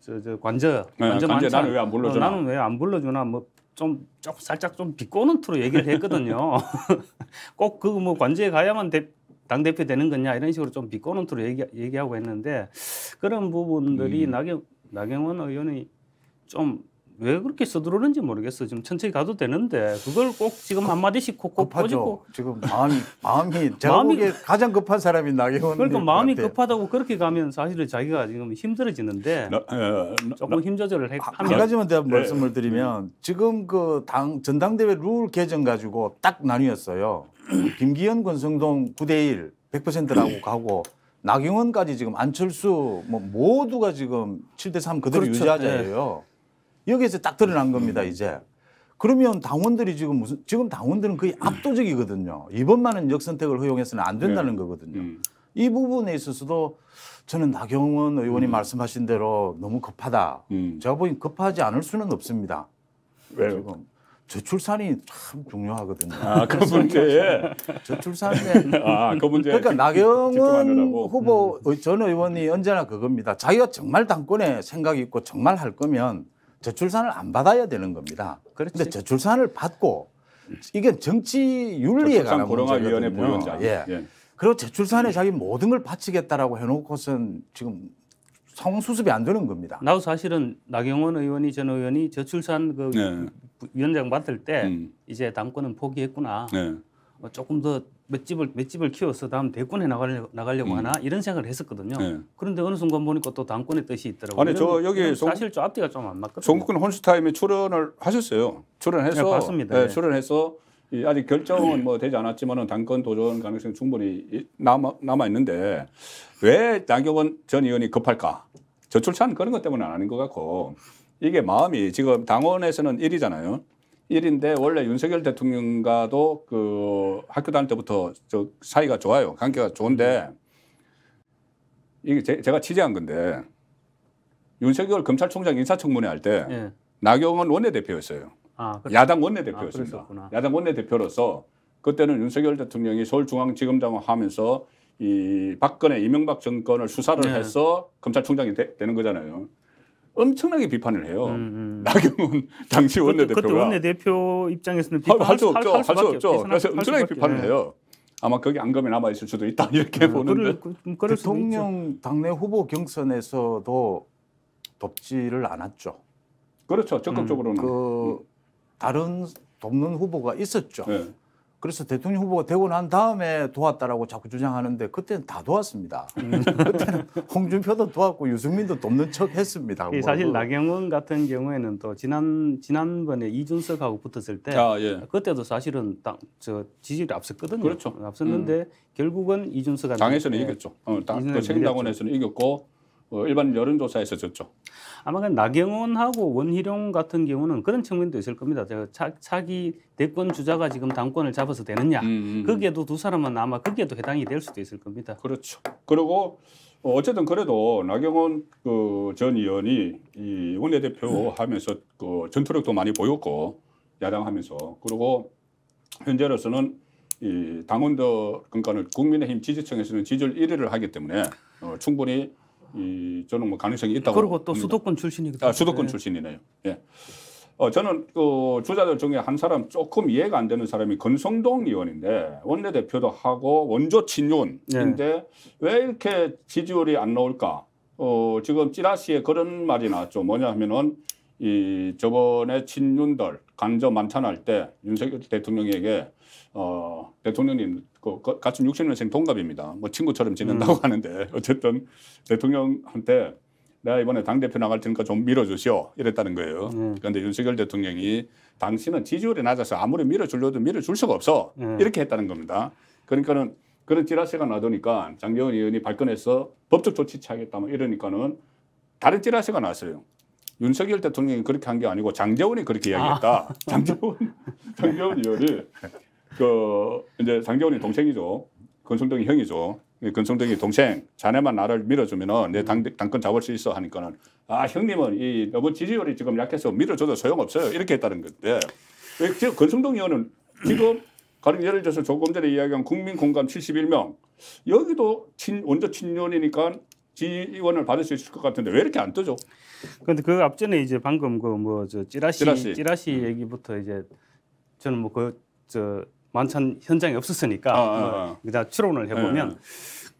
저, 저 관저 예, 관저 관저 나는 왜 안 불러주나? 어, 나는 왜 안 불러주나 뭐 좀, 좀 살짝 좀 비꼬는 투로 얘기를 했거든요. *laughs* 꼭 그 뭐 관저에 가야만 대, 당대표 되는 거냐 이런 식으로 좀 비꼬는 투로 얘기, 얘기하고 했는데 그런 부분들이 음. 나경, 나경원 의원이 좀왜 그렇게 서두르는지 모르겠어. 지금 천천히 가도 되는데 그걸 꼭 지금 한 마디씩 콕콕 꼬집고 지금 마음이 마음이 *laughs* 마음이 가장 급한 사람이 나경원. 그러니까 마음이 같아요. 급하다고 그렇게 가면 사실은 자기가 지금 힘들어지는데 나, 에, 어, 나, 조금 힘 조절을 해, 아, 한 가지만 대한 네. 말씀을 드리면 네. 지금 그 당 전당대회 룰 개정 가지고 딱 나뉘었어요. *clears throat* 김기현 권성동 9대1 100%라고 *clears throat* 가고 나경원까지 지금 안철수 뭐 모두가 지금 7대3 그대로 그렇죠. 유지하자예요. 네. 여기에서 딱 드러난 겁니다, 음. 이제. 그러면 당원들이 지금 무슨 지금 당원들은 거의 음. 압도적이거든요. 이번만은 역선택을 허용해서는 안 된다는 네. 거거든요. 음. 이 부분에 있어서도 저는 나경원 의원이 음. 말씀하신 대로 너무 급하다. 음. 제가 보기엔 급하지 않을 수는 없습니다. 왜요? 지금 저출산이 참 중요하거든요. 아, 그 문제에 *laughs* 저출산에 아, 그 문제. 그러니까 나경원 후보 전 의원이 언제나 그겁니다. 자기가 정말 당권에 생각이 있고 정말 할 거면 저출산을 안 받아야 되는 겁니다. 그런데 저출산을 받고 이게 정치 윤리에 관한 문제거든요. 보유원 예. 예. 그리고 저출산에 자기 모든 걸 바치겠다라고 해놓고선 지금 성 수습이 안 되는 겁니다. 나도 사실은 나경원 의원이 전 의원이 저출산 그 네. 위원장 맡을 때 음. 이제 당권은 포기했구나. 네. 뭐 조금 더 맷집을 맷집을 키워서 다음 대권에 나가려고, 나가려고 음. 하나 이런 생각을 했었거든요. 네. 그런데 어느 순간 보니까 또 당권의 뜻이 있더라고요. 아니 저 여기 정, 사실 좀 앞뒤가 좀 안 맞거든요. 종국근혼스타임에 출연을 하셨어요. 출연해서 네, 봤습니다. 네, 네, 출연해서 아직 결정은 뭐 되지 않았지만은 당권 도전 가능성 충분히 남아 남아 있는데 왜 나경원 전 의원이 급할까? 저출산 그런 것 때문에 안 하는 것 같고 이게 마음이 지금 당원에서는 1위잖아요. 일인데 원래 윤석열 대통령과도 그 학교 다닐 때부터 저 사이가 좋아요. 관계가 좋은데 이게 제, 제가 취재한 건데 윤석열 검찰총장 인사청문회 할때 예. 나경원 원내대표였어요. 아, 야당 원내대표였습니다. 아, 야당 원내대표로서 그때는 윤석열 대통령이 서울중앙지검장을 하면서 이 박근혜 이명박 정권을 수사를 예. 해서 검찰총장이 되, 되는 거잖아요. 엄청나게 비판을 해요. 음, 음. 나경원 *laughs* 당시 원내대표가 그때 원내대표 입장에서는 비판할 할수 없죠. 할 수 없죠. 그래서 엄청나게 비판을 해요. 아마 거기 안검이 남아 있을 수도 있다 이렇게 음, 보는데 그럴, 그, 음, 그럴 대통령 당내 후보 경선에서도 돕지를 않았죠. 그렇죠. 음, 적극적으로는 그 음. 다른 돕는 후보가 있었죠. 네. 그래서 대통령 후보가 되고 난 다음에 도왔다라고 자꾸 주장하는데 그때는 다 도왔습니다. *laughs* 그때는 홍준표도 도왔고 유승민도 돕는 척 했습니다. 예, 사실 나경원 같은 경우에는 또 지난 지난번에 이준석하고 붙었을 때 아, 예. 그때도 사실은 딱 저 지지를 앞섰거든요. 그렇죠. 앞섰는데 음. 결국은 이준석한테 당에서는 이겼죠. 어, 당, 그 책임당원에서는 이겼고 어, 일반 여론조사에서 졌죠. 아마 그 나경원하고 원희룡 같은 경우는 그런 측면도 있을 겁니다. 자, 자기 대권 주자가 지금 당권을 잡아서 되느냐. 음, 음, 음. 거기에도 두 사람은 아마 거기에도 해당이 될 수도 있을 겁니다. 그렇죠. 그리고 어, 어쨌든 그래도 나경원 그전 의원이 이 원내대표 네. 하면서 그 전투력도 많이 보였고 야당 하면서 그리고 현재로서는 이 당원들 그러니까 국민의힘 지지층에서는 지지율 1위를 하기 때문에 어, 충분히 이 저는 뭐 가능성이 있다고. 그리고 또 합니다. 수도권 출신이기 아, 때문에. 아, 수도권 네. 출신이네요. 예. 어, 저는 그 주자들 중에 한 사람 조금 이해가 안 되는 사람이 권성동 의원인데 원내대표도 하고 원조 친윤인데 네. 왜 이렇게 지지율이 안 나올까? 어, 지금 찌라시에 그런 말이 나왔죠. 뭐냐 하면은 이 저번에 친윤들 간접 만찬할 때 윤석열 대통령에게 어, 대통령님 그 같은 그, 60년생 동갑입니다. 뭐 친구처럼 지낸다고 음. 하는데 *laughs* 어쨌든 대통령한테 내가 이번에 당 대표 나갈 테니까 좀 밀어주시오 이랬다는 거예요. 음. 그런데 윤석열 대통령이 당신은 지지율이 낮아서 아무리 밀어주려도 밀어줄 수가 없어 음. 이렇게 했다는 겁니다. 그러니까는 그런 찌라시가 나도니까 장재원 의원이 발끈해서 법적 조치 취하겠다 뭐 이러니까는 다른 찌라시가 나왔어요. 윤석열 대통령이 그렇게 한 게 아니고 장재원이 그렇게 이야기했다. 아. 장재원 장재원 의원이 *laughs* 그 이제 장대원이 동생이죠. 건성동이 형이죠. 건성동이 동생 자네만 나를 밀어주면은 내 당, 당권 잡을 수 있어 하니까는 아 형님은 이 너무 지지율이 지금 약해서 밀어줘도 소용없어요 이렇게 했다는 건데 지금 건성동 의원은 지금 가령 예를 들어서 조금 전에 이야기한 국민 공감 71명 여기도 친 원조 친년이니까 지원을 받을 수 있을 것 같은데 왜 이렇게 안 뜨죠? 그런데 그 앞전에 이제 방금 그 뭐 저 찌라시, 찌라시 찌라시 얘기부터 이제 저는 뭐그저 만찬 현장에 없었으니까 아, 아, 아. 추론을 해보면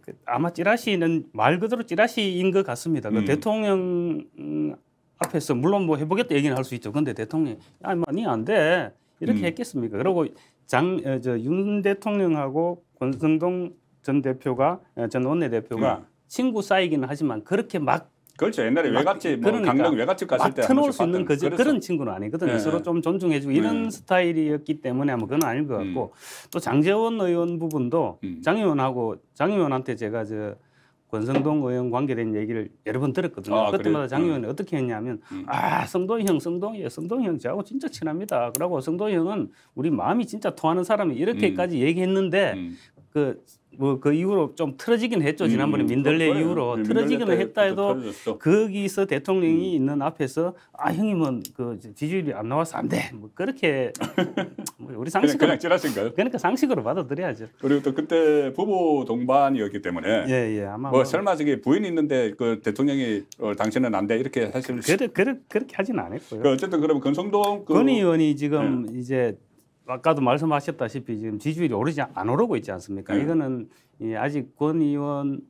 네. 아마 찌라시는 말 그대로 찌라시인 것 같습니다. 그 음. 그 대통령 앞에서 물론 뭐 해보겠다 얘기는 할 수 있죠. 근데 대통령이 뭐 아니 안 돼. 이렇게 음. 했겠습니까? 그러고 장, 어, 저, 윤 대통령하고 권성동 전 대표가, 어, 전 원내대표가 음. 친구 사이기는 하지만 그렇게 막 그렇죠. 옛날에 외갓집, 뭐 그러니까 강릉 외갓집 갔을 때 막트놓을 수 있는 그, 그런 친구는 아니거든요. 네. 서로 좀 존중해주고 이런 네. 스타일이었기 때문에 아마 그건 아닐 것 음. 같고 음. 또 장재원 의원 부분도 음. 장 의원하고 장 의원한테 제가 저 권성동 의원 관계된 얘기를 여러 번 들었거든요. 아, 그때마다 그래? 장 의원이 음. 어떻게 했냐면 아 성동이 형, 성동이 형, 성동이 형 저하고 진짜 친합니다. 그러고 성동이 형은 우리 마음이 진짜 통하는 사람이 이렇게까지 얘기했는데 그 뭐그 이후로 좀 틀어지긴 했죠. 음, 지난번에 음, 민들레 어, 어, 예. 이후로 네, 예, 틀어지기는 했다 해도 거기서 대통령이 음. 있는 앞에서 아 형님은 그 지지율이 안 나와서 안 돼. 뭐 그렇게 *laughs* 뭐 우리 상식으로 그냥, 그냥 요 그러니까 상식으로 받아들여야죠. 그리고 또 그때 부부 동반이었기 때문에 예, 예, 아마 뭐, 설마 저기 부인 있는데 그 대통령이 어, 당신은 안 돼 이렇게 하시는 그래, 그 그렇게 하진 않았고요. 그 어쨌든 그러면 건성동 그... 권 의원이 지금 네. 이제 아까도 말씀하셨다시피 지금 지지율이 오르지 안 오르고 있지 않습니까? 네. 이거는 예, 아직 권 의원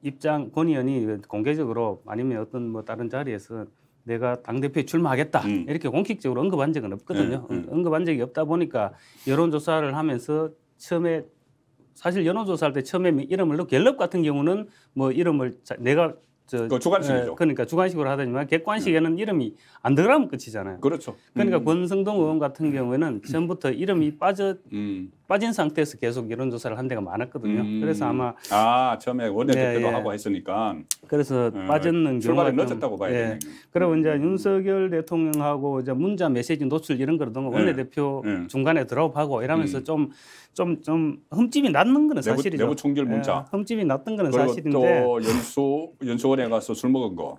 입장 권 의원이 공개적으로 아니면 어떤 뭐 다른 자리에서 내가 당 대표에 출마하겠다 음. 이렇게 공식적으로 언급한 적은 없거든요. 네. 언급한 적이 없다 보니까 여론조사를 하면서 처음에 사실 여론조사할 때 처음에 뭐 이름을 넣고 갤럽 같은 경우는 뭐 이름을 자, 내가 저, 그 주관식이죠. 에, 예, 그러니까 주관식으로 하더니만 객관식에는 네. 이름이 안 들어가면 끝이잖아요. 그렇죠. 그러니까 음. 권성동 의원 같은 경우에는 처부터 이름이 빠져 음. 빠진 상태에서 계속 이런 조사를한 데가 많았거든요. 음. 그래서 아마 아 처음에 원내 예, 대표도 예. 하고 했으니까 그래서 예, 빠졌는 출발을 늦었다고 봐야 예. 되네. 그리고 이제 음. 윤석열 대통령하고 이제 문자 메시지 노출 이런 거를 동 원내 대표 예. 중간에 드랍하고 이러면서 음. 좀 좀좀 음. 좀, 좀 흠집이 났는 거는 내부, 사실이죠. 내부 총질 문자. 흠집이 났던 거는 사실인데 또 연수 연수원에 가서 술 먹은 거.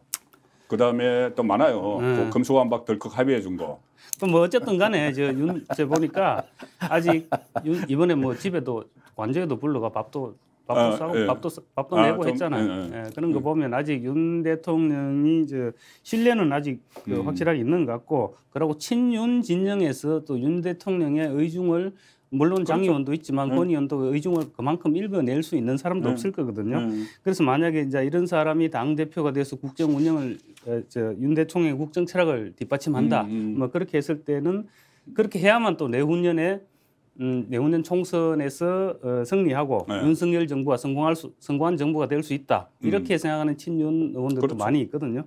그다음에 또 많아요. 음. 그 금수완박 덜컥 합의해 준 거. 그럼 뭐 어쨌든 간에 저 윤, 제 보니까 아직 윤, 이번에 뭐 집에도 완전히도 불러가 밥도 밥도 아, 싸고 예. 밥도 밥도 아, 내고 좀, 했잖아요. 예, 예. 예 그런 거 음. 보면 아직 윤 대통령이 저 신뢰는 아직 그 음. 확실하게 있는 것 같고, 그리고 친윤 진영에서 또 윤 대통령의 의중을 물론 그렇죠. 장의원도 있지만 음. 권의원도 의중을 그만큼 읽어낼 수 있는 사람도 음. 없을 거거든요. 음. 그래서 만약에 이제 이런 사람이 당 대표가 돼서 국정 운영을 어, 윤 대통령의 국정 철학을 뒷받침한다. 음, 음. 뭐 그렇게 했을 때는 그렇게 해야만 또 내후년에 음, 내후년 총선에서 어, 승리하고 네. 윤석열 정부가 성공할 수, 성공한 정부가 될 수 있다 이렇게 음. 생각하는 친윤 의원들도 그렇죠. 많이 있거든요.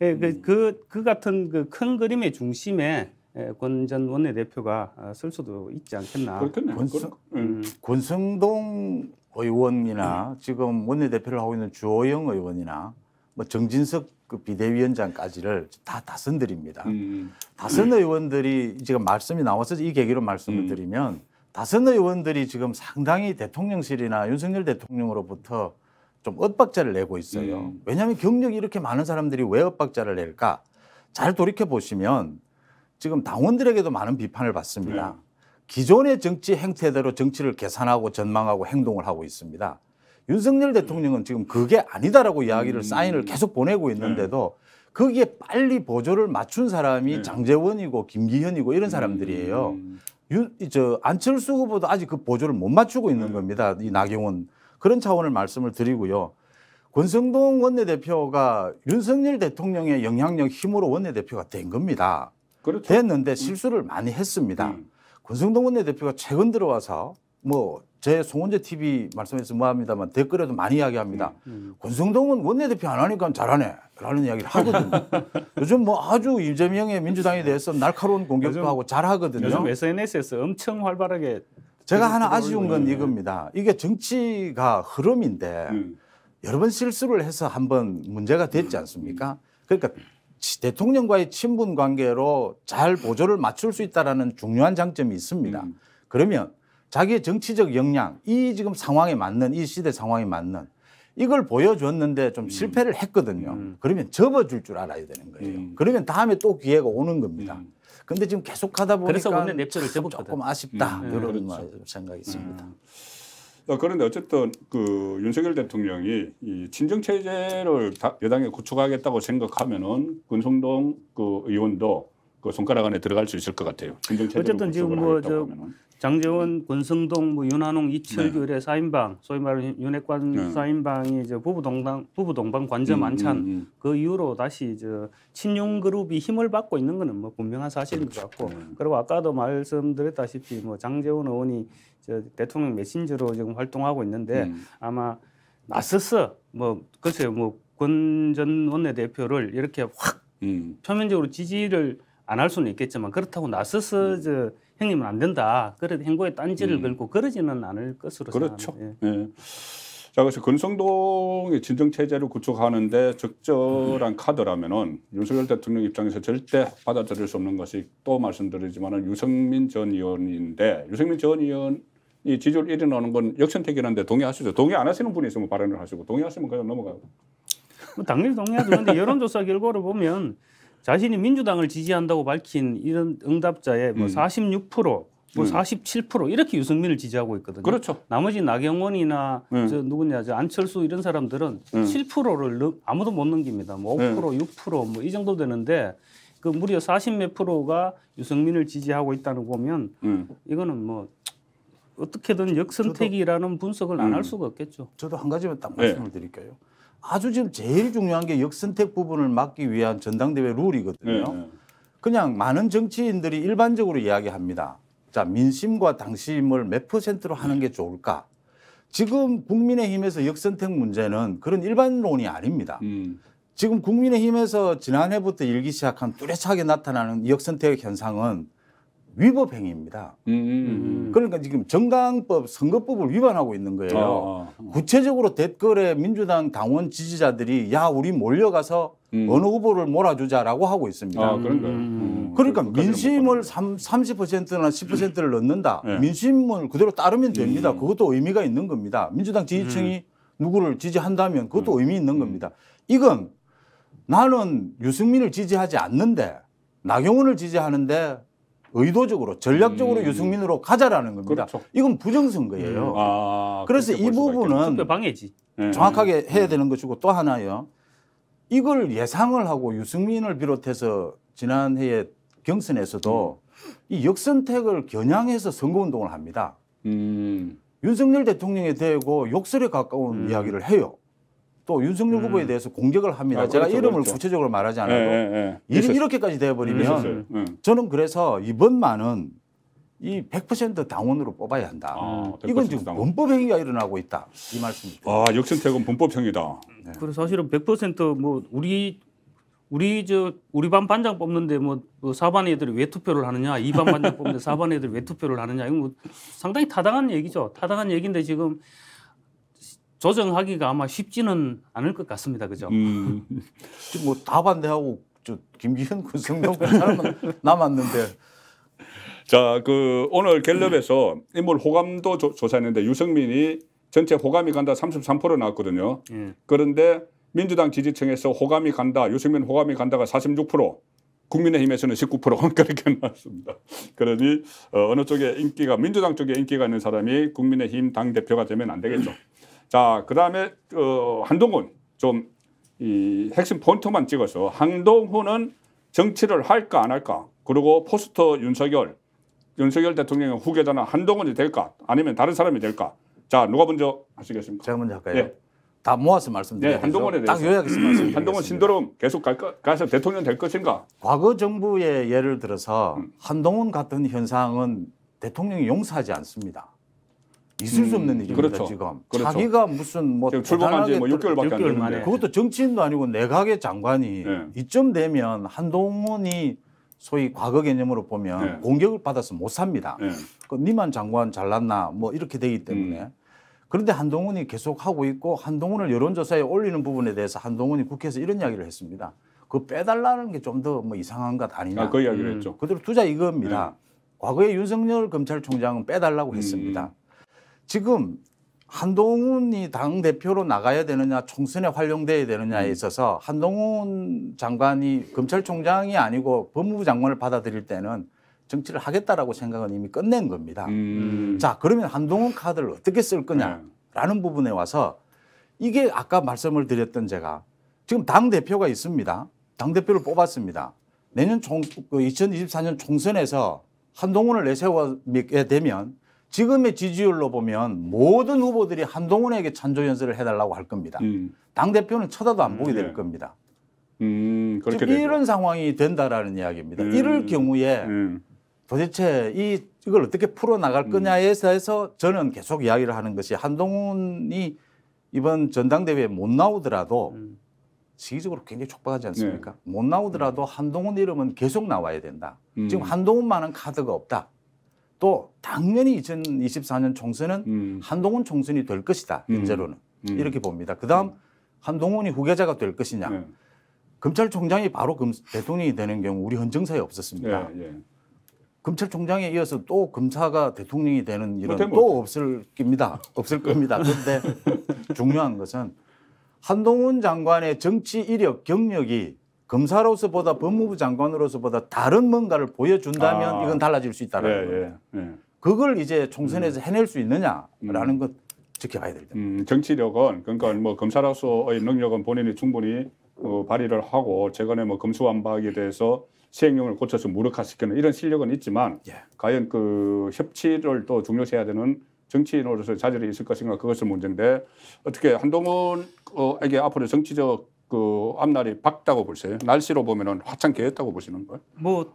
예, 그, 음. 그, 그 같은 그 큰 그림의 중심에 권전 원내대표가 아, 쓸 수도 있지 않겠나. 그렇겠네. 권성, 예. 음. 권성동 의원이나 지금 원내대표를 하고 있는 주호영 의원이나 뭐 정진석 그 비대위원장까지를 다 다선들입니다. 음. 다선 의원들이 지금 말씀이 나와서 이 계기로 말씀을 음. 드리면 다선 의원들이 지금 상당히 대통령실이나 윤석열 대통령으로부터 좀 엇박자를 내고 있어요. 음. 왜냐하면 경력이 이렇게 많은 사람들이 왜 엇박자를 낼까? 잘 돌이켜 보시면 지금 당원들에게도 많은 비판을 받습니다. 네. 기존의 정치 행태대로 정치를 계산하고 전망하고 행동을 하고 있습니다. 윤석열 대통령은 지금 그게 아니다라고 이야기를 음. 사인을 계속 보내고 있는데도 네. 거기에 빨리 보조를 맞춘 사람이 네. 장재원이고 김기현이고 이런 사람들이에요. 음. 유, 저 안철수 후보도 아직 그 보조를 못 맞추고 있는 네. 겁니다. 이 나경원 그런 차원을 말씀을 드리고요. 권성동 원내대표가 윤석열 대통령의 영향력 힘으로 원내대표가 된 겁니다. 그렇죠. 됐는데 음. 실수를 많이 했습니다. 음. 권성동 원내대표가 최근 들어와서 뭐 제 송원재 TV 말씀해서 뭐합니다만 댓글에도 많이 이야기합니다. 음, 음. 권성동은 원내대표 안 하니까 잘하네 라는 이야기를 하거든요. *laughs* 요즘 뭐 아주 이재명의 민주당에 대해서 날카로운 공격도 요즘, 하고 잘하거든요. 요즘 SNS에서 엄청 활발하게 제가 하나 아쉬운 건 이겁니다. 이게 정치가 흐름인데 음. 여러 번 실수를 해서 한번 문제가 됐지 음. 않습니까? 그러니까 대통령과의 친분 관계로 잘 보조를 맞출 수 있다라는 중요한 장점이 있습니다. 음. 그러면 자기의 정치적 역량, 이 지금 상황에 맞는 이 시대 상황에 맞는 이걸 보여줬는데 좀 음. 실패를 했거든요. 음. 그러면 접어줄 줄 알아야 되는 거예요. 음. 그러면 다음에 또 기회가 오는 겁니다. 음. 근데 지금 계속하다 보니까 그래서 오늘 nep절을 참, 조금 아쉽다 음. 네, 이런 그렇죠. 생각이 있습니다. 어, 그런데 어쨌든 그 윤석열 대통령이 이 친정 체제를 여당에 구축하겠다고 생각하면은 권성동 그 의원도 그 손가락 안에 들어갈 수 있을 것 같아요. 어쨌든 지금 뭐저 장재원, 권성동, 뭐 윤한홍, 이철규 네. 사인방, 소위 말하는 윤핵관 네. 사인방이 이제 부부 동방 부부 동방 관저 음, 만찬 음, 음, 음. 그 이후로 다시 저 친용 그룹이 힘을 받고 있는 것은 뭐 분명한 사실인 것 그렇죠. 같고 네. 그리고 아까도 말씀드렸다시피 뭐 장재원 의원이 저 대통령 메신저로 지금 활동하고 있는데 네. 아마 나서서 뭐 글쎄요 뭐권전 원내대표를 이렇게 확 네. 표면적으로 지지를 안 할 수는 있겠지만 그렇다고 나서서 저 네. 형님은 안 된다. 그런 행보에 딴지를 음. 걸고 그러지는 않을 것으로 그렇죠. 생각합니다. 예. 예. 자 그래서 근성동의 진정 체제를 구축하는데 적절한 음. 카드라면은 윤석열 대통령 입장에서 절대 받아들일 수 없는 것이 또 말씀드리지만은 유승민 전 의원인데 유승민 전 의원 이 지지율 1위 나오는 건 역선택이라는데 동의하시죠? 동의 안 하시는 분이 있으면 발언을 하시고 동의하시면 그냥 넘어가고. 뭐 당연히 동의하죠. 그런데 여론조사 결과를 보면 자신이 민주당을 지지한다고 밝힌 이런 응답자의 뭐 46%, 음. 뭐47% 음. 이렇게 유승민을 지지하고 있거든요. 그렇죠. 나머지 나경원이나 음. 저 누구냐 저 안철수 이런 사람들은 7%를 넘, 아무도 못 넘깁니다. 뭐5% 6%뭐 이 정도 되는데 그 무려 40 몇 프로가 유승민을 지지하고 있다는 거 보면 이거는 뭐 어떻게든 역선택이라는 저도, 분석을 안 할 수가 없겠죠. 저도 한 가지만 딱 말씀을 네. 드릴게요. 아주 지금 제일 중요한 게 역선택 부분을 막기 위한 전당대회 룰이거든요. 네, 네. 그냥 많은 정치인들이 일반적으로 이야기합니다. 자, 민심과 당심을 몇 퍼센트로 하는 게 좋을까? 지금 국민의힘에서 역선택 문제는 그런 일반론이 아닙니다. 음. 지금 국민의힘에서 지난해부터 일기 시작한 뚜렷하게 나타나는 역선택 현상은 위법 행위입니다. 음. 그러니까 지금 정당법 선거법을 위반하고 있는 거예요. 아. 구체적으로 댓글에 민주당 당원 지지자들이 야 우리 몰려가서 음. 어느 후보를 몰아주자라고 하고 있습니다. 아, 음. 음. 음. 그러니까 민심을 3, 30%나 10%를 넣는다. 네. 민심을 그대로 따르면 됩니다. 음. 그것도 의미가 있는 겁니다. 민주당 지지층이 누구를 지지한다면 그것도 의미 있는 겁니다. 이건 나는 유승민을 지지하지 않는데 나경원을 지지하는데 의도적으로 전략적으로 음. 유승민으로 가자라는 겁니다. 그렇죠. 이건 부정선거예요. 음. 아, 그래서 이 부분은 방해지. 예. 정확하게 음. 해야 되는 것이고 또 하나요. 이걸 예상을 하고 유승민을 비롯해서 지난해에 경선에서도 음. 이 역선택을 겨냥해서 선거운동을 합니다. 음. 윤석열 대통령에 대고 욕설에 가까운 음. 이야기를 해요. 또 윤석열 음. 후보에 대해서 공격을 합니다. 아, 제가 그렇죠, 이름을 그렇죠. 구체적으로 말하지 않아도 예, 예, 예. 이렇게까지 돼버리면 예, 저는 그래서 이번만은 이 100% 당원으로 뽑아야 한다. 아, 이건 지금 당원. 범법 행위가 일어나고 있다. 이 말씀이죠. 아 역선택은 범법 행위다. 네. 그리고 사실은 100%뭐 우리 우리 저 우리 반 반장 뽑는데 뭐, 뭐 4반 애들이 왜 투표를 하느냐, 2반 반장 뽑는데 4반 애들이 왜 투표를 하느냐, 이건 뭐 상당히 타당한 얘기죠. 타당한 얘기인데 지금 조정하기가 아마 쉽지는 않을 것 같습니다. 그죠? 음. *laughs* 지금 뭐다 반대하고 저 김기현 군성동사람은 그 *laughs* 남았는데. 자, 그 오늘 갤럽에서 인물 호감도 조, 사했는데 유승민이 전체 호감이 간다 33% 나왔거든요. 음. 그런데 민주당 지지층에서 호감이 간다, 유승민 호감이 간다가 46%, 국민의힘에서는 19% *laughs* 그렇게 나왔습니다. 그러니 어, 어느 쪽에 인기가 민주당 쪽에 인기가 있는 사람이 국민의힘 당 대표가 되면 안 되겠죠. 자, 그 다음에 어, 한동훈 좀 이 핵심 포인트만 찍어서 한동훈은 정치를 할까 안 할까 그리고 포스터 윤석열 윤석열 대통령의 후계자는 한동훈이 될까 아니면 다른 사람이 될까 자 누가 먼저 하시겠습니까? 제가 먼저 할까요? 네. 다 모아서 말씀드리겠니다 네, 한동훈에 대해서 딱 요약해서 말씀드리 한동훈 신드롬 계속 갈까, 가서 대통령 될 것인가? 과거 정부의 예를 들어서 음. 한동훈 같은 현상은 대통령이 용서하지 않습니다. 있을 수 없는 음, 일입니다 그렇죠. 지금 그렇죠. 자기가 무슨 뭐 출범한 지뭐 6개월밖에 6개월 안 됐는데 그것도 정치인도 아니고 내각의 장관이 네. 이쯤 되면 한동훈이 소위 과거 개념으로 보면 네. 공격을 받아서 못 삽니다. 네. 그 니만 장관 잘났나 뭐 이렇게 되기 때문에 음. 그런데 한동훈이 계속 하고 있고 한동훈을 여론조사에 올리는 부분에 대해서 한동훈이 국회에서 이런 이야기를 했습니다. 그 빼달라는 게 좀 더 뭐 이상한 것 아니냐. 아, 그 이야기를 음. 했죠. 그대로 두자 이겁니다. 네. 과거에 윤석열 검찰총장은 빼달라고 음. 했습니다. 지금 한동훈이 당 대표로 나가야 되느냐, 총선에 활용돼야 되느냐에 음. 있어서 한동훈 장관이 검찰총장이 아니고 법무부 장관을 받아들일 때는 정치를 하겠다라고 생각은 이미 끝낸 겁니다. 음. 음. 자, 그러면 한동훈 카드를 어떻게 쓸 거냐라는 음. 부분에 와서 이게 아까 말씀을 드렸던 제가 지금 당 대표가 있습니다. 당 대표를 뽑았습니다. 내년 총, 그 2024년 총선에서 한동훈을 내세워게 되면 지금의 지지율로 보면 모든 후보들이 한동훈에게 찬조 연설을 해달라고 할 겁니다. 음. 당 대표는 쳐다도 안 보게 음, 될 네. 겁니다. 음, 그렇게 지금 이런 상황이 된다라는 이야기입니다. 음, 이럴 경우에 음. 도대체 이 이걸 어떻게 풀어 나갈 음. 거냐에 대해서 저는 계속 이야기를 하는 것이 한동훈이 이번 전당대회에 못 나오더라도 시기적으로 굉장히 촉박하지 네. 않습니까? 네. 못 나오더라도 한동훈 이름은 계속 나와야 된다. 지금 한동훈만은 카드가 없다. 또 당연히 2024년 총선은 음. 한동훈 총선이 될 것이다. 음. 현재로는 음. 이렇게 봅니다. 그다음 음. 한동훈이 후계자가 될 것이냐. 네. 검찰총장이 바로 금, 대통령이 되는 경우 우리 헌정사에 없었습니다. 네, 네. 검찰총장에 이어서 또 검사가 대통령이 되는 일은 뭐, 또 없을 겁니다. *laughs* 없을 겁니다. 그런데 *laughs* 중요한 것은 한동훈 장관의 정치 이력, 경력이 검사로서보다 법무부 장관으로서보다 다른 뭔가를 보여준다면 아. 이건 달라질 수 있다라는 예, 거예요. 예, 예. 그걸 이제 총선에서 음. 해낼 수 있느냐라는 음. 것 지켜봐야 됩니다. 음, 정치력은 그러니까 뭐 검사로서의 능력은 본인이 충분히 어, 발휘를 하고 최근에 뭐 검수완박에 대해서 시행령을 고쳐서 무력화시키는 이런 실력은 있지만 예. 과연 그 협치를 또 중요시해야 되는 정치인으로서 자질이 있을 것인가 그것은 문제인데 어떻게 한동훈에게 어, 앞으로 정치적 그 앞날이 밝다고 보세요? 날씨로 보면은 화창케 했다고 보시는 거예요? 뭐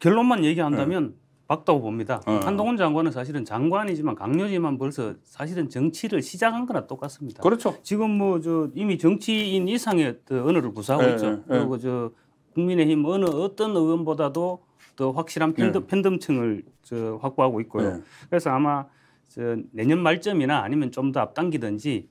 결론만 얘기한다면 네. 밝다고 봅니다. 어. 한동훈 장관은 사실은 장관이지만 강요지만 벌써 사실은 정치를 시작한 거나 똑같습니다. 그렇죠. 지금 뭐 저 이미 정치인 이상의 그 언어를 구사하고 예, 있죠. 예, 그리고 저 국민의힘 어느 어떤 의원보다도 더 확실한 팬덤, 예. 팬덤층을 저 확보하고 있고요. 그래서 아마 저 내년 말쯤이나 아니면 좀 더 앞당기든지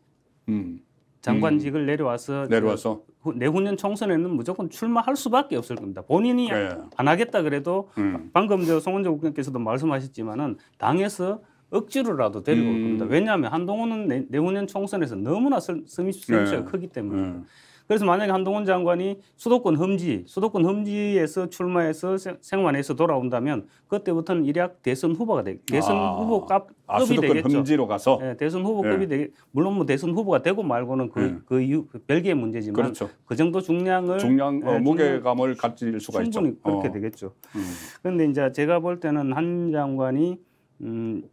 음. 장관직을 음. 내려와서 내려와서 내후년 총선에는 무조건 출마할 수밖에 없을 겁니다. 본인이 네. 안 하겠다 그래도 음. 방금 저송은재 국장께서도 말씀하셨지만은 당에서 억지로라도 데리고 올 음. 겁니다. 왜냐하면 한동훈은 내, 후년 총선에서 너무나 승리수가 네. 크기 때문에. 음. 그래서 만약에 한동훈 장관이 수도권 험지, 수도권 험지에서 출마해서 생활에서 돌아온다면 그때부터는 일약 대선 후보가 되, 대선 아, 후보급 아, 수도권 되겠죠. 험지로 가서 네, 대선 후보급이 네. 예. 되겠. 물론 뭐 대선 후보가 되고 말고는 그, 음. 그 이유 그 별개의 문제지만 그렇죠. 그 정도 중량을 중량 어, 네, 무게감을 가질 수가 충분히 있죠. 충분 그렇게 어. 되겠죠. 음. 그런데 음. 이제 제가 볼 때는 한 장관이 음,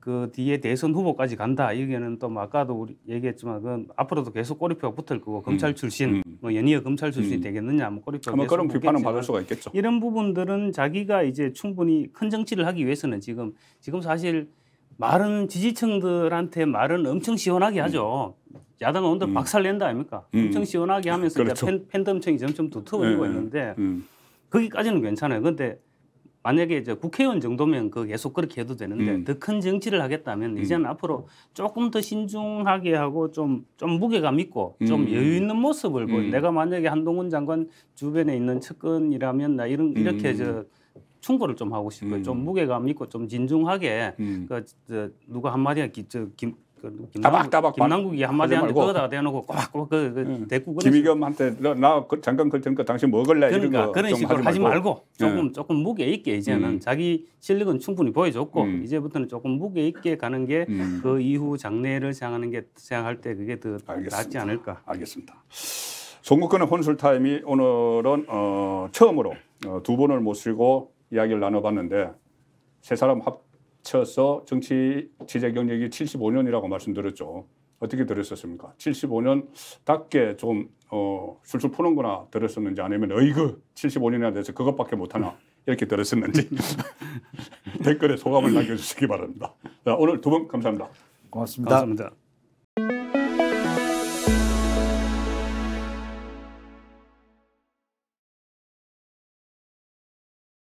그 뒤에 대선 후보까지 간다. 이게는 또 뭐 아까도 우리 얘기했지만 그건 앞으로도 계속 꼬리표가 붙을 거고 음. 검찰 출신 음. 뭐 연이어 검찰 출신이 음. 되겠느냐 뭐 꼬리표가 아마 그런 비판은 받을 수가 있겠죠. 이런 부분들은 자기가 이제 충분히 큰 정치를 하기 위해서는 지금 지금 사실 말은 지지층들한테 말은 엄청 시원하게 음. 하죠. 음. 야당 은원들 음. 박살 낸다 아닙니까? 음. 엄청 시원하게 하면서 그렇죠. 팬, 덤층이 점점 두터워지고 네. 있는데 거기까지는 괜찮아요. 근데 만약에 이제 국회의원 정도면 그 계속 그렇게 해도 되는데 음. 더큰 정치를 하겠다면 음. 이제는 앞으로 조금 더 신중하게 하고 좀 좀 무게감 있고 음. 좀 여유 있는 모습을 보여. 음. 내가 만약에 한동훈 장관 주변에 있는 측근이라면 나 이런 이렇게 저 음. 충고를 좀 하고 싶어요. 좀 음. 무게감 있고 좀 진중하게 그 저, 누가 한 마디가 기, 저, 김, 그 따박따박 김남국이 한마디 한데 거기다가 대놓고 꼬박꼬박 그, 그 응. 그 음. 대꾸 김희겸한테 나 잠깐 그 걸테니 당신 먹을래 그러니까 이런 거 그런 식으로 하지 말고, 조금 네. 조금 무게 있게 이제는 음. 자기 실력은 충분히 보여줬고 음. 이제부터는 조금 무게 있게 가는 게그 음. 이후 장래를 생각하는 게 생각할 때 그게 더 알겠습니다. 낫지 않을까. 알겠습니다. 송국근의 혼술타임이 오늘은 어, 처음으로 어, 두 분을 모시고 이야기를 나눠봤는데 세 사람 합 쳐서 정치 지재 경력이 75년이라고 말씀드렸죠. 어떻게 들었었습니까? 75년 답게 좀 어, 술술 푸는구나 들었었는지 아니면 어이그 75년이나 돼서 그것밖에 못하나 이렇게 들었었는지 *laughs* 댓글에 소감을 남겨주시기 바랍니다. 자, 오늘 두 분 감사합니다. 고맙습니다. 감사합니다.